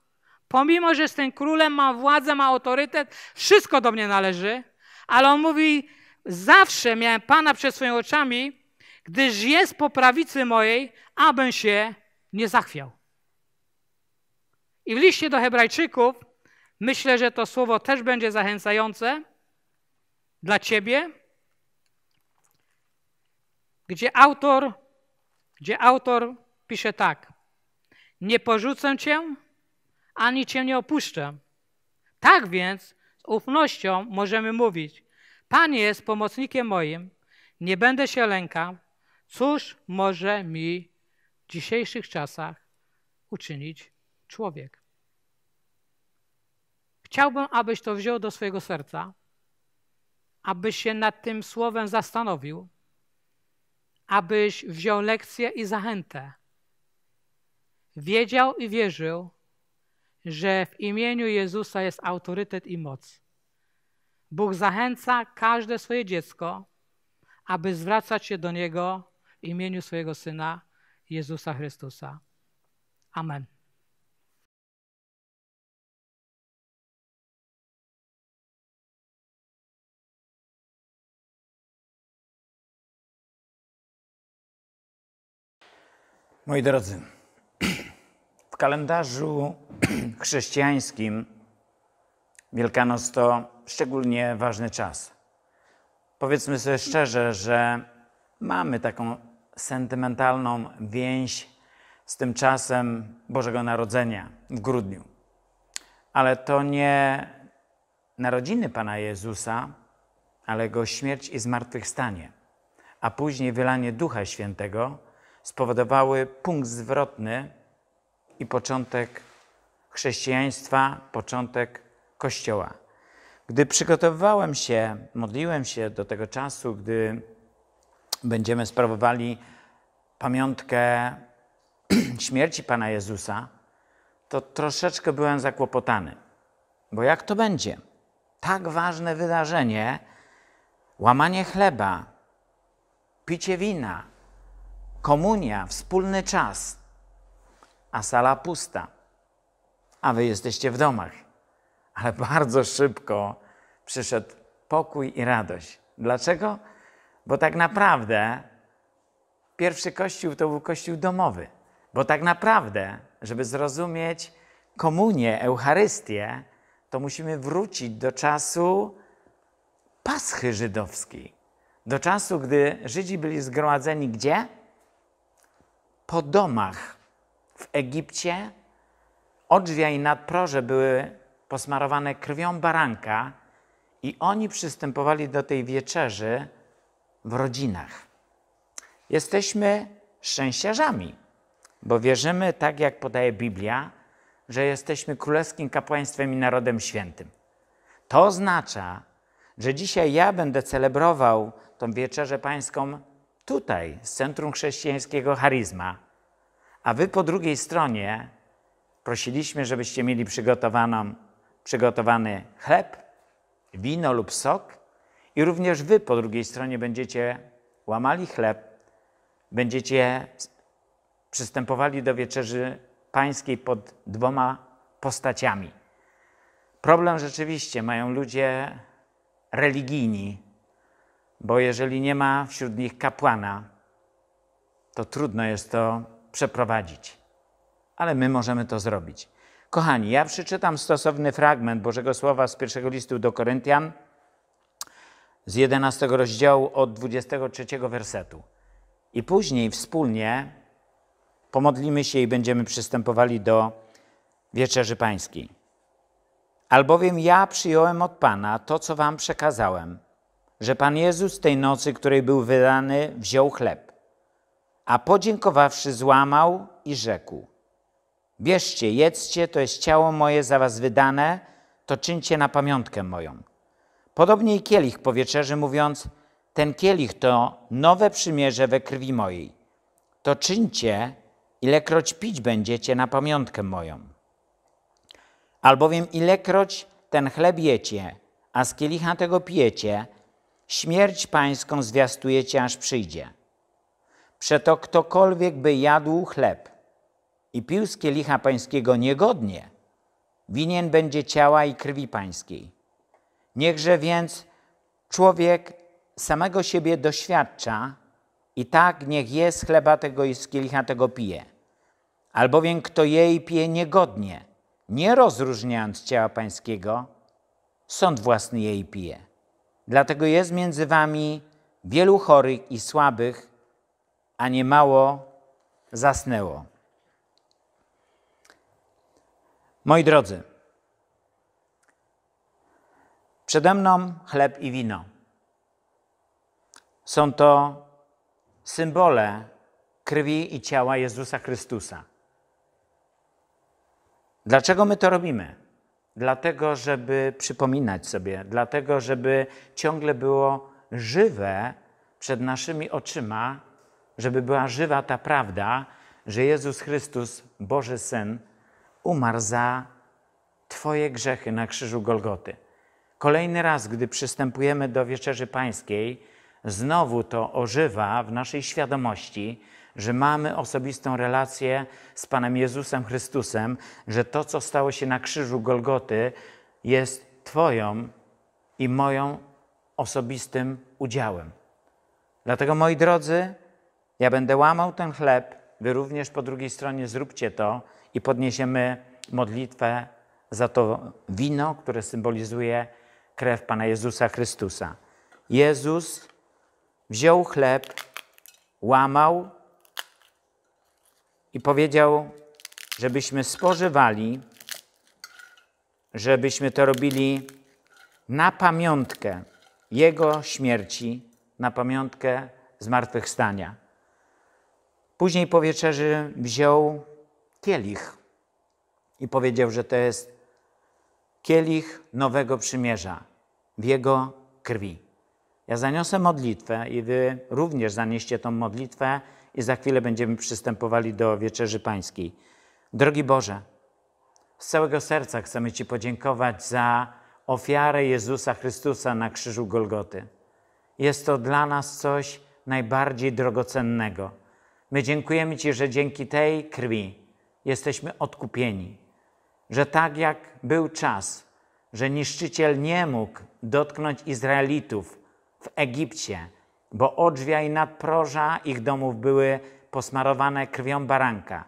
Pomimo, że jestem królem, mam władzę, mam autorytet, wszystko do mnie należy, ale on mówi, zawsze miałem Pana przed swoimi oczami, gdyż jest po prawicy mojej, abym się nie zachwiał. I w liście do Hebrajczyków myślę, że to słowo też będzie zachęcające dla Ciebie, gdzie autor, gdzie autor pisze tak: Nie porzucę Cię, ani Cię nie opuszczę. Tak więc z ufnością możemy mówić, Pan jest pomocnikiem moim, nie będę się lękał, cóż może mi w dzisiejszych czasach uczynić człowiek. Chciałbym, abyś to wziął do swojego serca, abyś się nad tym słowem zastanowił, abyś wziął lekcję i zachętę. Wiedział i wierzył, że w imieniu Jezusa jest autorytet i moc. Bóg zachęca każde swoje dziecko, aby zwracać się do Niego w imieniu swojego Syna Jezusa Chrystusa. Amen. Moi drodzy, kalendarzu chrześcijańskim Wielkanoc to szczególnie ważny czas. Powiedzmy sobie szczerze, że mamy taką sentymentalną więź z tym czasem Bożego Narodzenia w grudniu. Ale to nie narodziny Pana Jezusa, ale Jego śmierć i zmartwychwstanie, a później wylanie Ducha Świętego spowodowały punkt zwrotny i początek chrześcijaństwa, początek Kościoła. Gdy przygotowywałem się, modliłem się do tego czasu, gdy będziemy sprawowali pamiątkę śmierci Pana Jezusa, to troszeczkę byłem zakłopotany. Bo jak to będzie? Tak ważne wydarzenie, łamanie chleba, picie wina, komunia, wspólny czas, a sala pusta, a wy jesteście w domach. Ale bardzo szybko przyszedł pokój i radość. Dlaczego? Bo tak naprawdę pierwszy kościół to był kościół domowy. Bo tak naprawdę, żeby zrozumieć komunię, Eucharystię, to musimy wrócić do czasu paschy żydowskiej. Do czasu, gdy Żydzi byli zgromadzeni gdzie? Po domach. W Egipcie odrzwia i nadproże były posmarowane krwią baranka i oni przystępowali do tej wieczerzy w rodzinach. Jesteśmy szczęściarzami, bo wierzymy, tak jak podaje Biblia, że jesteśmy królewskim kapłaństwem i narodem świętym. To oznacza, że dzisiaj ja będę celebrował tą wieczerzę pańską tutaj, z Centrum Chrześcijańskiego Charyzma, a wy po drugiej stronie prosiliśmy, żebyście mieli przygotowaną, przygotowany chleb, wino lub sok. I również wy po drugiej stronie będziecie łamali chleb, będziecie przystępowali do wieczerzy pańskiej pod dwoma postaciami. Problem rzeczywiście mają ludzie religijni, bo jeżeli nie ma wśród nich kapłana, to trudno jest to przeprowadzić. Ale my możemy to zrobić. Kochani, ja przeczytam stosowny fragment Bożego Słowa z pierwszego listu do Koryntian, z 11 rozdziału od 23 wersetu. I później wspólnie pomodlimy się i będziemy przystępowali do wieczerzy pańskiej. Albowiem ja przyjąłem od Pana to, co wam przekazałem, że Pan Jezus tej nocy, której był wydany, wziął chleb a podziękowawszy złamał i rzekł: Bierzcie, jedzcie, to jest ciało moje za was wydane, to czyńcie na pamiątkę moją. Podobnie i kielich po wieczerzy, mówiąc: Ten kielich to nowe przymierze we krwi mojej. To czyńcie, ilekroć pić będziecie na pamiątkę moją. Albowiem ilekroć ten chleb jecie, a z kielicha tego pijecie, śmierć pańską zwiastujecie, aż przyjdzie. Przeto ktokolwiek by jadł chleb i pił z kielicha pańskiego niegodnie, winien będzie ciała i krwi pańskiej. Niechże więc człowiek samego siebie doświadcza i tak niech je z chleba tego i z kielicha tego pije. Albowiem kto je i pije niegodnie, nie rozróżniając ciała pańskiego, sąd własny jej pije. Dlatego jest między wami wielu chorych i słabych, a mało zasnęło. Moi drodzy, przede mną chleb i wino. Są to symbole krwi i ciała Jezusa Chrystusa. Dlaczego my to robimy? Dlatego, żeby przypominać sobie, dlatego, żeby ciągle było żywe przed naszymi oczyma żeby była żywa ta prawda, że Jezus Chrystus, Boży Syn, umarł za Twoje grzechy na krzyżu Golgoty. Kolejny raz, gdy przystępujemy do wieczerzy pańskiej, znowu to ożywa w naszej świadomości, że mamy osobistą relację z Panem Jezusem Chrystusem, że to, co stało się na krzyżu Golgoty, jest Twoją i moją osobistym udziałem. Dlatego, moi drodzy, ja będę łamał ten chleb, wy również po drugiej stronie zróbcie to i podniesiemy modlitwę za to wino, które symbolizuje krew Pana Jezusa Chrystusa. Jezus wziął chleb, łamał i powiedział, żebyśmy spożywali, żebyśmy to robili na pamiątkę Jego śmierci, na pamiątkę zmartwychwstania. Później po wieczerzy wziął kielich i powiedział, że to jest kielich nowego przymierza w jego krwi. Ja zaniosę modlitwę i wy również zanieście tą modlitwę i za chwilę będziemy przystępowali do wieczerzy pańskiej. Drogi Boże, z całego serca chcemy Ci podziękować za ofiarę Jezusa Chrystusa na krzyżu Golgoty. Jest to dla nas coś najbardziej drogocennego My dziękujemy Ci, że dzięki tej krwi jesteśmy odkupieni, że tak jak był czas, że niszczyciel nie mógł dotknąć Izraelitów w Egipcie, bo odrzwia i nadproża ich domów były posmarowane krwią baranka.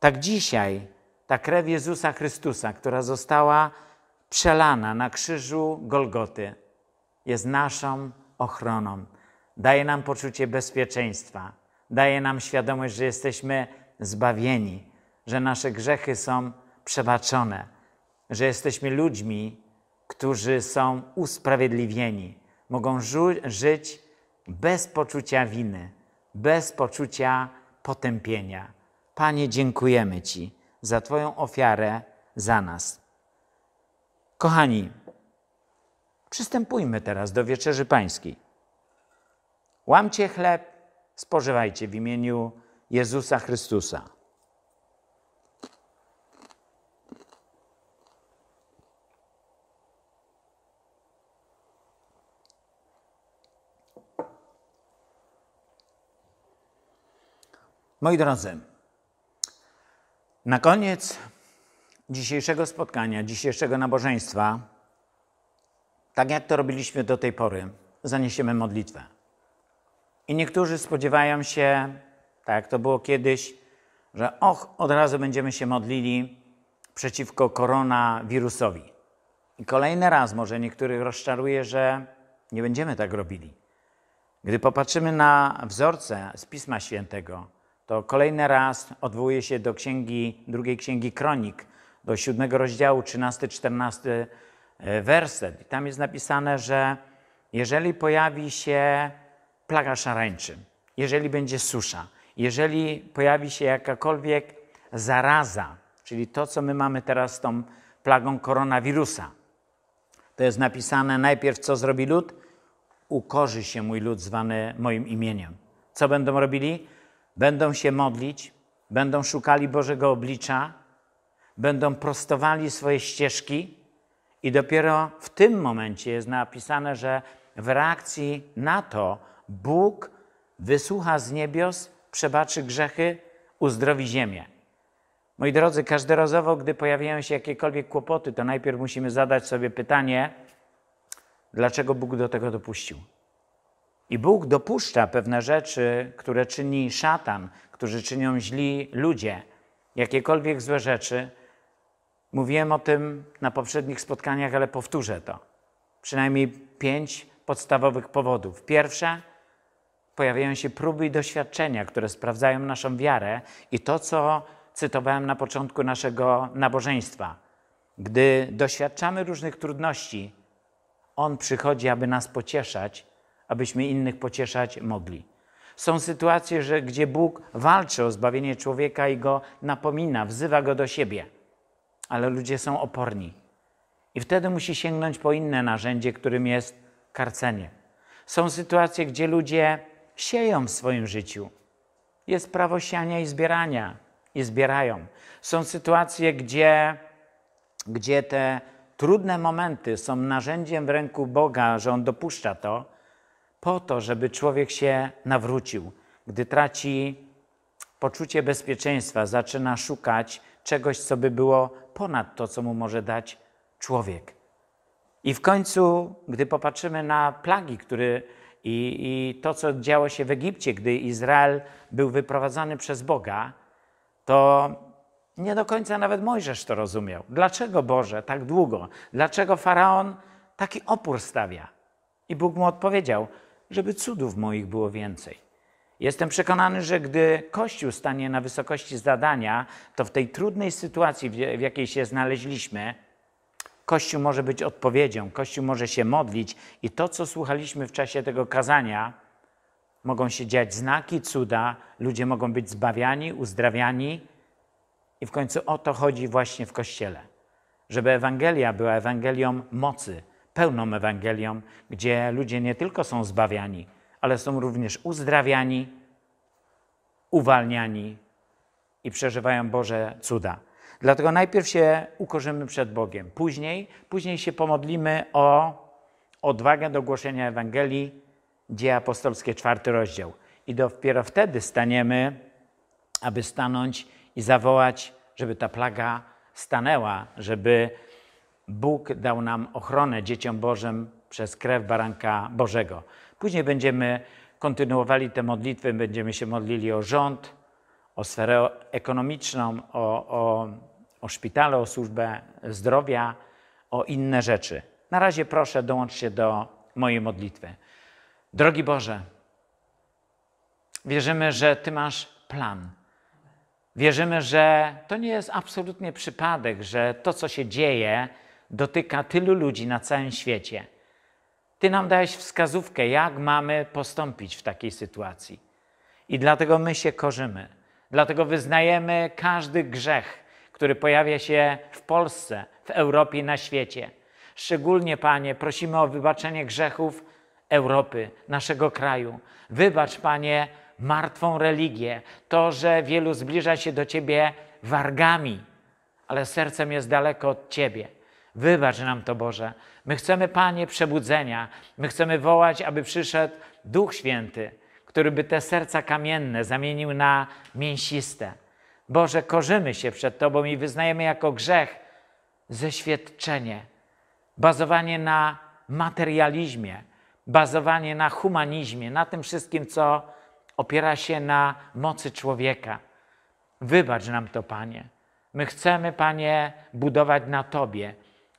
Tak dzisiaj ta krew Jezusa Chrystusa, która została przelana na krzyżu Golgoty, jest naszą ochroną, daje nam poczucie bezpieczeństwa daje nam świadomość, że jesteśmy zbawieni, że nasze grzechy są przebaczone, że jesteśmy ludźmi, którzy są usprawiedliwieni, mogą żyć bez poczucia winy, bez poczucia potępienia. Panie, dziękujemy Ci za Twoją ofiarę za nas. Kochani, przystępujmy teraz do wieczerzy Pańskiej. Łamcie chleb spożywajcie w imieniu Jezusa Chrystusa. Moi drodzy, na koniec dzisiejszego spotkania, dzisiejszego nabożeństwa, tak jak to robiliśmy do tej pory, zaniesiemy modlitwę. I niektórzy spodziewają się, tak jak to było kiedyś, że och, od razu będziemy się modlili przeciwko koronawirusowi. I kolejny raz może niektórych rozczaruje, że nie będziemy tak robili. Gdy popatrzymy na wzorce z Pisma Świętego, to kolejny raz odwołuje się do księgi, drugiej księgi Kronik, do siódmego rozdziału, 13-14 e, werset. I tam jest napisane, że jeżeli pojawi się plaga szarańczy, jeżeli będzie susza, jeżeli pojawi się jakakolwiek zaraza, czyli to, co my mamy teraz z tą plagą koronawirusa. To jest napisane najpierw, co zrobi lud? Ukorzy się mój lud zwany moim imieniem. Co będą robili? Będą się modlić, będą szukali Bożego oblicza, będą prostowali swoje ścieżki i dopiero w tym momencie jest napisane, że w reakcji na to Bóg wysłucha z niebios, przebaczy grzechy, uzdrowi ziemię. Moi drodzy, każdorazowo, gdy pojawiają się jakiekolwiek kłopoty, to najpierw musimy zadać sobie pytanie, dlaczego Bóg do tego dopuścił. I Bóg dopuszcza pewne rzeczy, które czyni szatan, którzy czynią źli ludzie, jakiekolwiek złe rzeczy. Mówiłem o tym na poprzednich spotkaniach, ale powtórzę to. Przynajmniej pięć podstawowych powodów. Pierwsze, pojawiają się próby i doświadczenia, które sprawdzają naszą wiarę i to, co cytowałem na początku naszego nabożeństwa. Gdy doświadczamy różnych trudności, On przychodzi, aby nas pocieszać, abyśmy innych pocieszać mogli. Są sytuacje, że gdzie Bóg walczy o zbawienie człowieka i go napomina, wzywa go do siebie, ale ludzie są oporni. I wtedy musi sięgnąć po inne narzędzie, którym jest karcenie. Są sytuacje, gdzie ludzie sieją w swoim życiu. Jest prawo siania i zbierania. I zbierają. Są sytuacje, gdzie, gdzie te trudne momenty są narzędziem w ręku Boga, że On dopuszcza to, po to, żeby człowiek się nawrócił. Gdy traci poczucie bezpieczeństwa, zaczyna szukać czegoś, co by było ponad to, co mu może dać człowiek. I w końcu, gdy popatrzymy na plagi, które i, I, to, co działo się w Egipcie, gdy Izrael był wyprowadzany przez Boga, to nie do końca nawet Mojżesz to rozumiał. Dlaczego Boże tak długo? Dlaczego faraon taki opór stawia? I Bóg mu odpowiedział, żeby cudów moich było więcej. Jestem przekonany, że gdy Kościół stanie na wysokości zadania, to w tej trudnej sytuacji, w jakiej się znaleźliśmy, Kościół może być odpowiedzią, Kościół może się modlić i to, co słuchaliśmy w czasie tego kazania, mogą się dziać znaki, cuda, ludzie mogą być zbawiani, uzdrawiani. I w końcu o to chodzi właśnie w Kościele, żeby Ewangelia była Ewangelią mocy, pełną Ewangelią, gdzie ludzie nie tylko są zbawiani, ale są również uzdrawiani, uwalniani i przeżywają Boże cuda. Dlatego najpierw się ukorzymy przed Bogiem, później, później się pomodlimy o odwagę do głoszenia Ewangelii, Dzieje Apostolskie, czwarty rozdział. I dopiero wtedy staniemy, aby stanąć i zawołać, żeby ta plaga stanęła, żeby Bóg dał nam ochronę dzieciom Bożym przez krew baranka Bożego. Później będziemy kontynuowali te modlitwy, będziemy się modlili o rząd, o sferę ekonomiczną, o, o o szpitale, o służbę zdrowia, o inne rzeczy. Na razie proszę, się do mojej modlitwy. Drogi Boże, wierzymy, że Ty masz plan. Wierzymy, że to nie jest absolutnie przypadek, że to, co się dzieje, dotyka tylu ludzi na całym świecie. Ty nam dałeś wskazówkę, jak mamy postąpić w takiej sytuacji. I dlatego my się korzymy. Dlatego wyznajemy każdy grzech, który pojawia się w Polsce, w Europie i na świecie. Szczególnie, Panie, prosimy o wybaczenie grzechów Europy, naszego kraju. Wybacz, Panie, martwą religię, to, że wielu zbliża się do Ciebie wargami, ale sercem jest daleko od Ciebie. Wybacz nam to, Boże. My chcemy, Panie, przebudzenia. My chcemy wołać, aby przyszedł Duch Święty, który by te serca kamienne zamienił na mięsiste. Boże, korzymy się przed Tobą i wyznajemy jako grzech zeświadczenie, bazowanie na materializmie, bazowanie na humanizmie, na tym wszystkim, co opiera się na mocy człowieka. Wybacz nam to, Panie. My chcemy, Panie, budować na Tobie,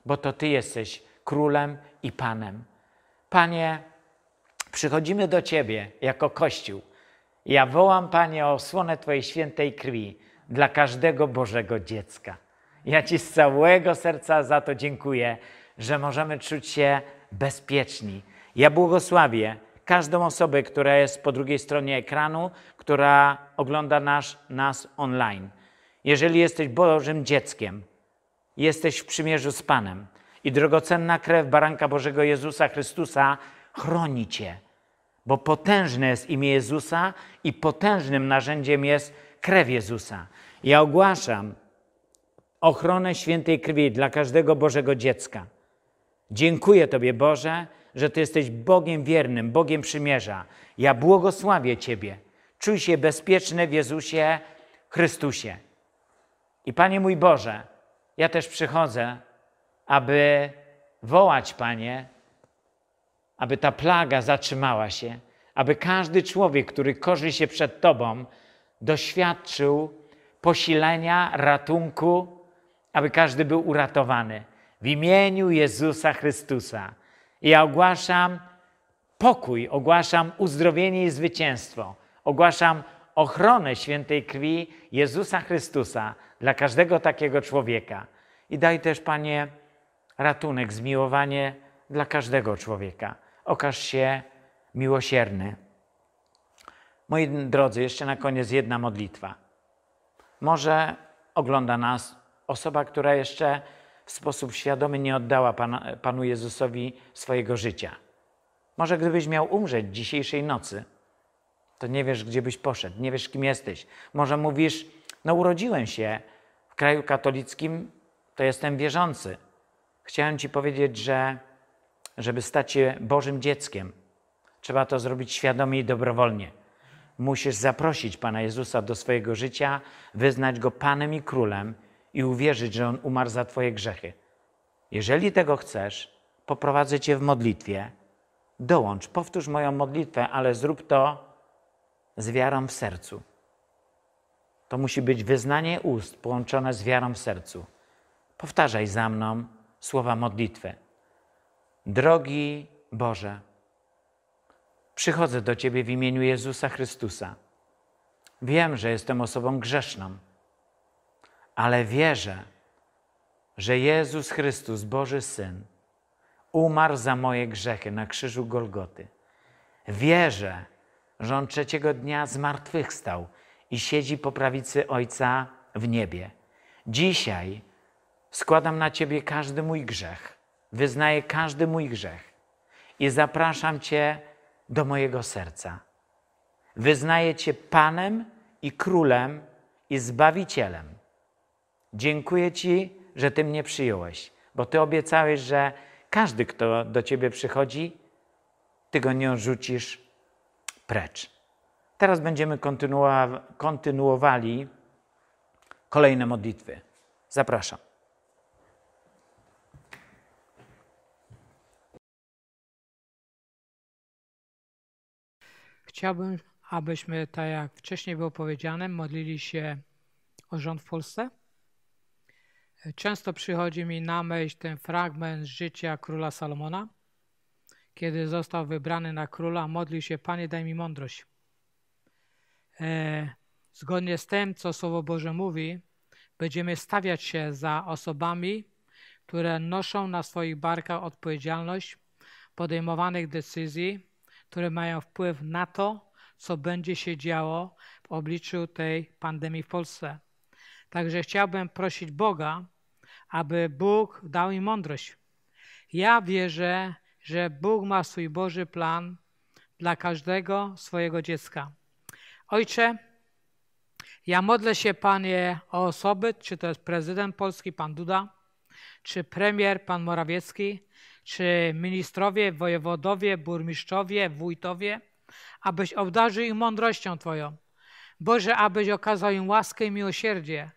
bo to Ty jesteś królem i Panem. Panie, przychodzimy do Ciebie jako Kościół. Ja wołam, Panie, o słonę Twojej świętej krwi dla każdego Bożego dziecka. Ja Ci z całego serca za to dziękuję, że możemy czuć się bezpieczni. Ja błogosławię każdą osobę, która jest po drugiej stronie ekranu, która ogląda nas nas online. Jeżeli jesteś Bożym dzieckiem, jesteś w przymierzu z Panem i drogocenna krew baranka Bożego Jezusa Chrystusa chroni Cię, bo potężne jest imię Jezusa i potężnym narzędziem jest krew Jezusa. Ja ogłaszam ochronę świętej krwi dla każdego Bożego dziecka. Dziękuję Tobie, Boże, że Ty jesteś Bogiem wiernym, Bogiem przymierza. Ja błogosławię Ciebie. Czuj się bezpieczny w Jezusie Chrystusie. I Panie mój Boże, ja też przychodzę, aby wołać, Panie, aby ta plaga zatrzymała się, aby każdy człowiek, który korzy się przed Tobą, doświadczył posilenia, ratunku, aby każdy był uratowany. W imieniu Jezusa Chrystusa. I ja ogłaszam pokój, ogłaszam uzdrowienie i zwycięstwo. Ogłaszam ochronę świętej krwi Jezusa Chrystusa dla każdego takiego człowieka. I daj też, Panie, ratunek, zmiłowanie dla każdego człowieka. Okaż się miłosierny. Moi drodzy, jeszcze na koniec jedna modlitwa. Może ogląda nas osoba, która jeszcze w sposób świadomy nie oddała Pana, Panu Jezusowi swojego życia. Może gdybyś miał umrzeć dzisiejszej nocy, to nie wiesz, gdzie byś poszedł, nie wiesz, kim jesteś. Może mówisz, no urodziłem się w kraju katolickim, to jestem wierzący. Chciałem Ci powiedzieć, że żeby stać się Bożym dzieckiem, trzeba to zrobić świadomie i dobrowolnie musisz zaprosić Pana Jezusa do swojego życia, wyznać Go Panem i Królem i uwierzyć, że On umarł za Twoje grzechy. Jeżeli tego chcesz, poprowadzę Cię w modlitwie. Dołącz, powtórz moją modlitwę, ale zrób to z wiarą w sercu. To musi być wyznanie ust połączone z wiarą w sercu. Powtarzaj za mną słowa modlitwy. Drogi Boże, Przychodzę do Ciebie w imieniu Jezusa Chrystusa. Wiem, że jestem osobą grzeszną, ale wierzę, że Jezus Chrystus, Boży Syn, umarł za moje grzechy na krzyżu Golgoty. Wierzę, że On trzeciego dnia zmartwychwstał i siedzi po prawicy Ojca w niebie. Dzisiaj składam na Ciebie każdy mój grzech, wyznaję każdy mój grzech i zapraszam Cię do mojego serca. Wyznaję Cię Panem i Królem i Zbawicielem. Dziękuję Ci, że Ty mnie przyjąłeś, bo Ty obiecałeś, że każdy, kto do Ciebie przychodzi, Ty go nie rzucisz precz. Teraz będziemy kontynuowali kolejne modlitwy. Zapraszam. Chciałbym, abyśmy, tak jak wcześniej było powiedziane, modlili się o rząd w Polsce. Często przychodzi mi na myśl ten fragment życia króla Salomona, kiedy został wybrany na króla, modlił się: Panie, daj mi mądrość. E, zgodnie z tym, co Słowo Boże mówi, będziemy stawiać się za osobami, które noszą na swoich barkach odpowiedzialność podejmowanych decyzji które mają wpływ na to, co będzie się działo w obliczu tej pandemii w Polsce. Także chciałbym prosić Boga, aby Bóg dał im mądrość. Ja wierzę, że Bóg ma swój Boży plan dla każdego swojego dziecka. Ojcze, ja modlę się, Panie, o osoby, czy to jest prezydent Polski, Pan Duda, czy premier, Pan Morawiecki, czy ministrowie, wojewodowie, burmistrzowie, wójtowie, abyś obdarzył ich mądrością Twoją. Boże, abyś okazał im łaskę i miłosierdzie.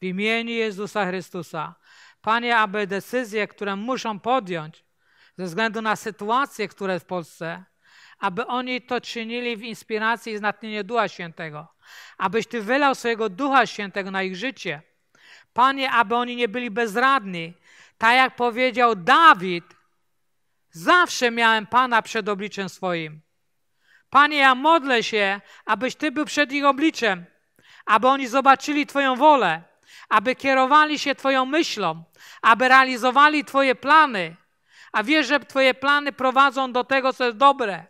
W imieniu Jezusa Chrystusa. Panie, aby decyzje, które muszą podjąć ze względu na sytuację, która w Polsce, aby oni to czynili w inspiracji i znatnieniu Ducha Świętego. Abyś Ty wylał swojego Ducha Świętego na ich życie. Panie, aby oni nie byli bezradni. Tak jak powiedział Dawid, Zawsze miałem Pana przed obliczem swoim. Panie, ja modlę się, abyś Ty był przed ich obliczem, aby oni zobaczyli Twoją wolę, aby kierowali się Twoją myślą, aby realizowali Twoje plany, a wiesz, że Twoje plany prowadzą do tego, co jest dobre.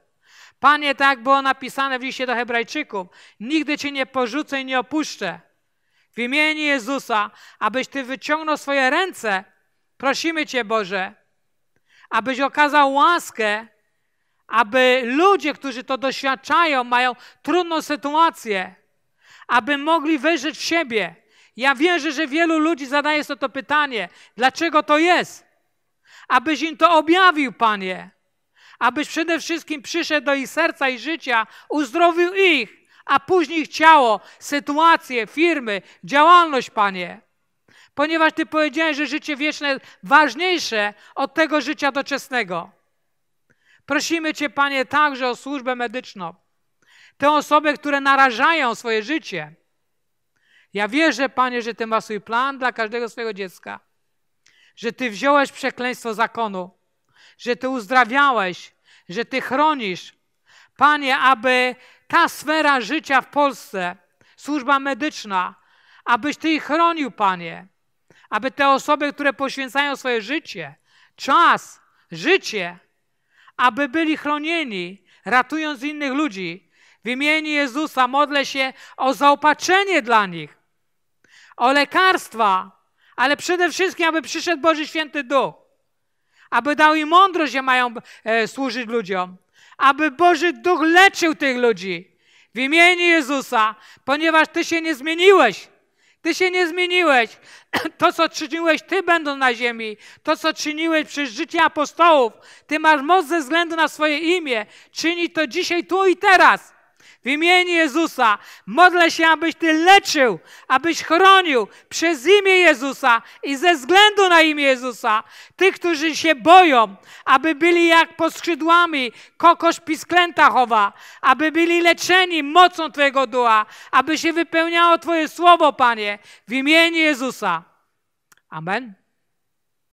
Panie, tak było napisane w liście do Hebrajczyków, nigdy Cię nie porzucę i nie opuszczę. W imieniu Jezusa, abyś Ty wyciągnął swoje ręce, prosimy Cię, Boże, abyś okazał łaskę, aby ludzie, którzy to doświadczają, mają trudną sytuację, aby mogli wyżyć siebie. Ja wierzę, że wielu ludzi zadaje sobie to pytanie, dlaczego to jest? Abyś im to objawił, Panie. Abyś przede wszystkim przyszedł do ich serca i życia, uzdrowił ich, a później ich ciało, sytuację, firmy, działalność, Panie ponieważ Ty powiedziałeś, że życie wieczne jest ważniejsze od tego życia doczesnego. Prosimy Cię, Panie, także o służbę medyczną. Te osoby, które narażają swoje życie. Ja wierzę, Panie, że Ty masz swój plan dla każdego swojego dziecka. Że Ty wziąłeś przekleństwo zakonu. Że Ty uzdrawiałeś. Że Ty chronisz. Panie, aby ta sfera życia w Polsce, służba medyczna, abyś Ty ich chronił, Panie aby te osoby, które poświęcają swoje życie, czas, życie, aby byli chronieni, ratując innych ludzi. W imieniu Jezusa modlę się o zaopatrzenie dla nich, o lekarstwa, ale przede wszystkim, aby przyszedł Boży Święty Duch, aby dał im mądrość, że mają e, służyć ludziom, aby Boży Duch leczył tych ludzi w imieniu Jezusa, ponieważ Ty się nie zmieniłeś. Ty się nie zmieniłeś. to, co czyniłeś Ty, będąc na ziemi, to, co czyniłeś przez życie apostołów, Ty masz moc ze względu na swoje imię. Czyni to dzisiaj, tu i teraz. W imieniu Jezusa modlę się, abyś Ty leczył, abyś chronił przez imię Jezusa i ze względu na imię Jezusa tych, którzy się boją, aby byli jak pod skrzydłami kokosz pisklęta chowa, aby byli leczeni mocą Twojego ducha, aby się wypełniało Twoje słowo, Panie, w imieniu Jezusa. Amen.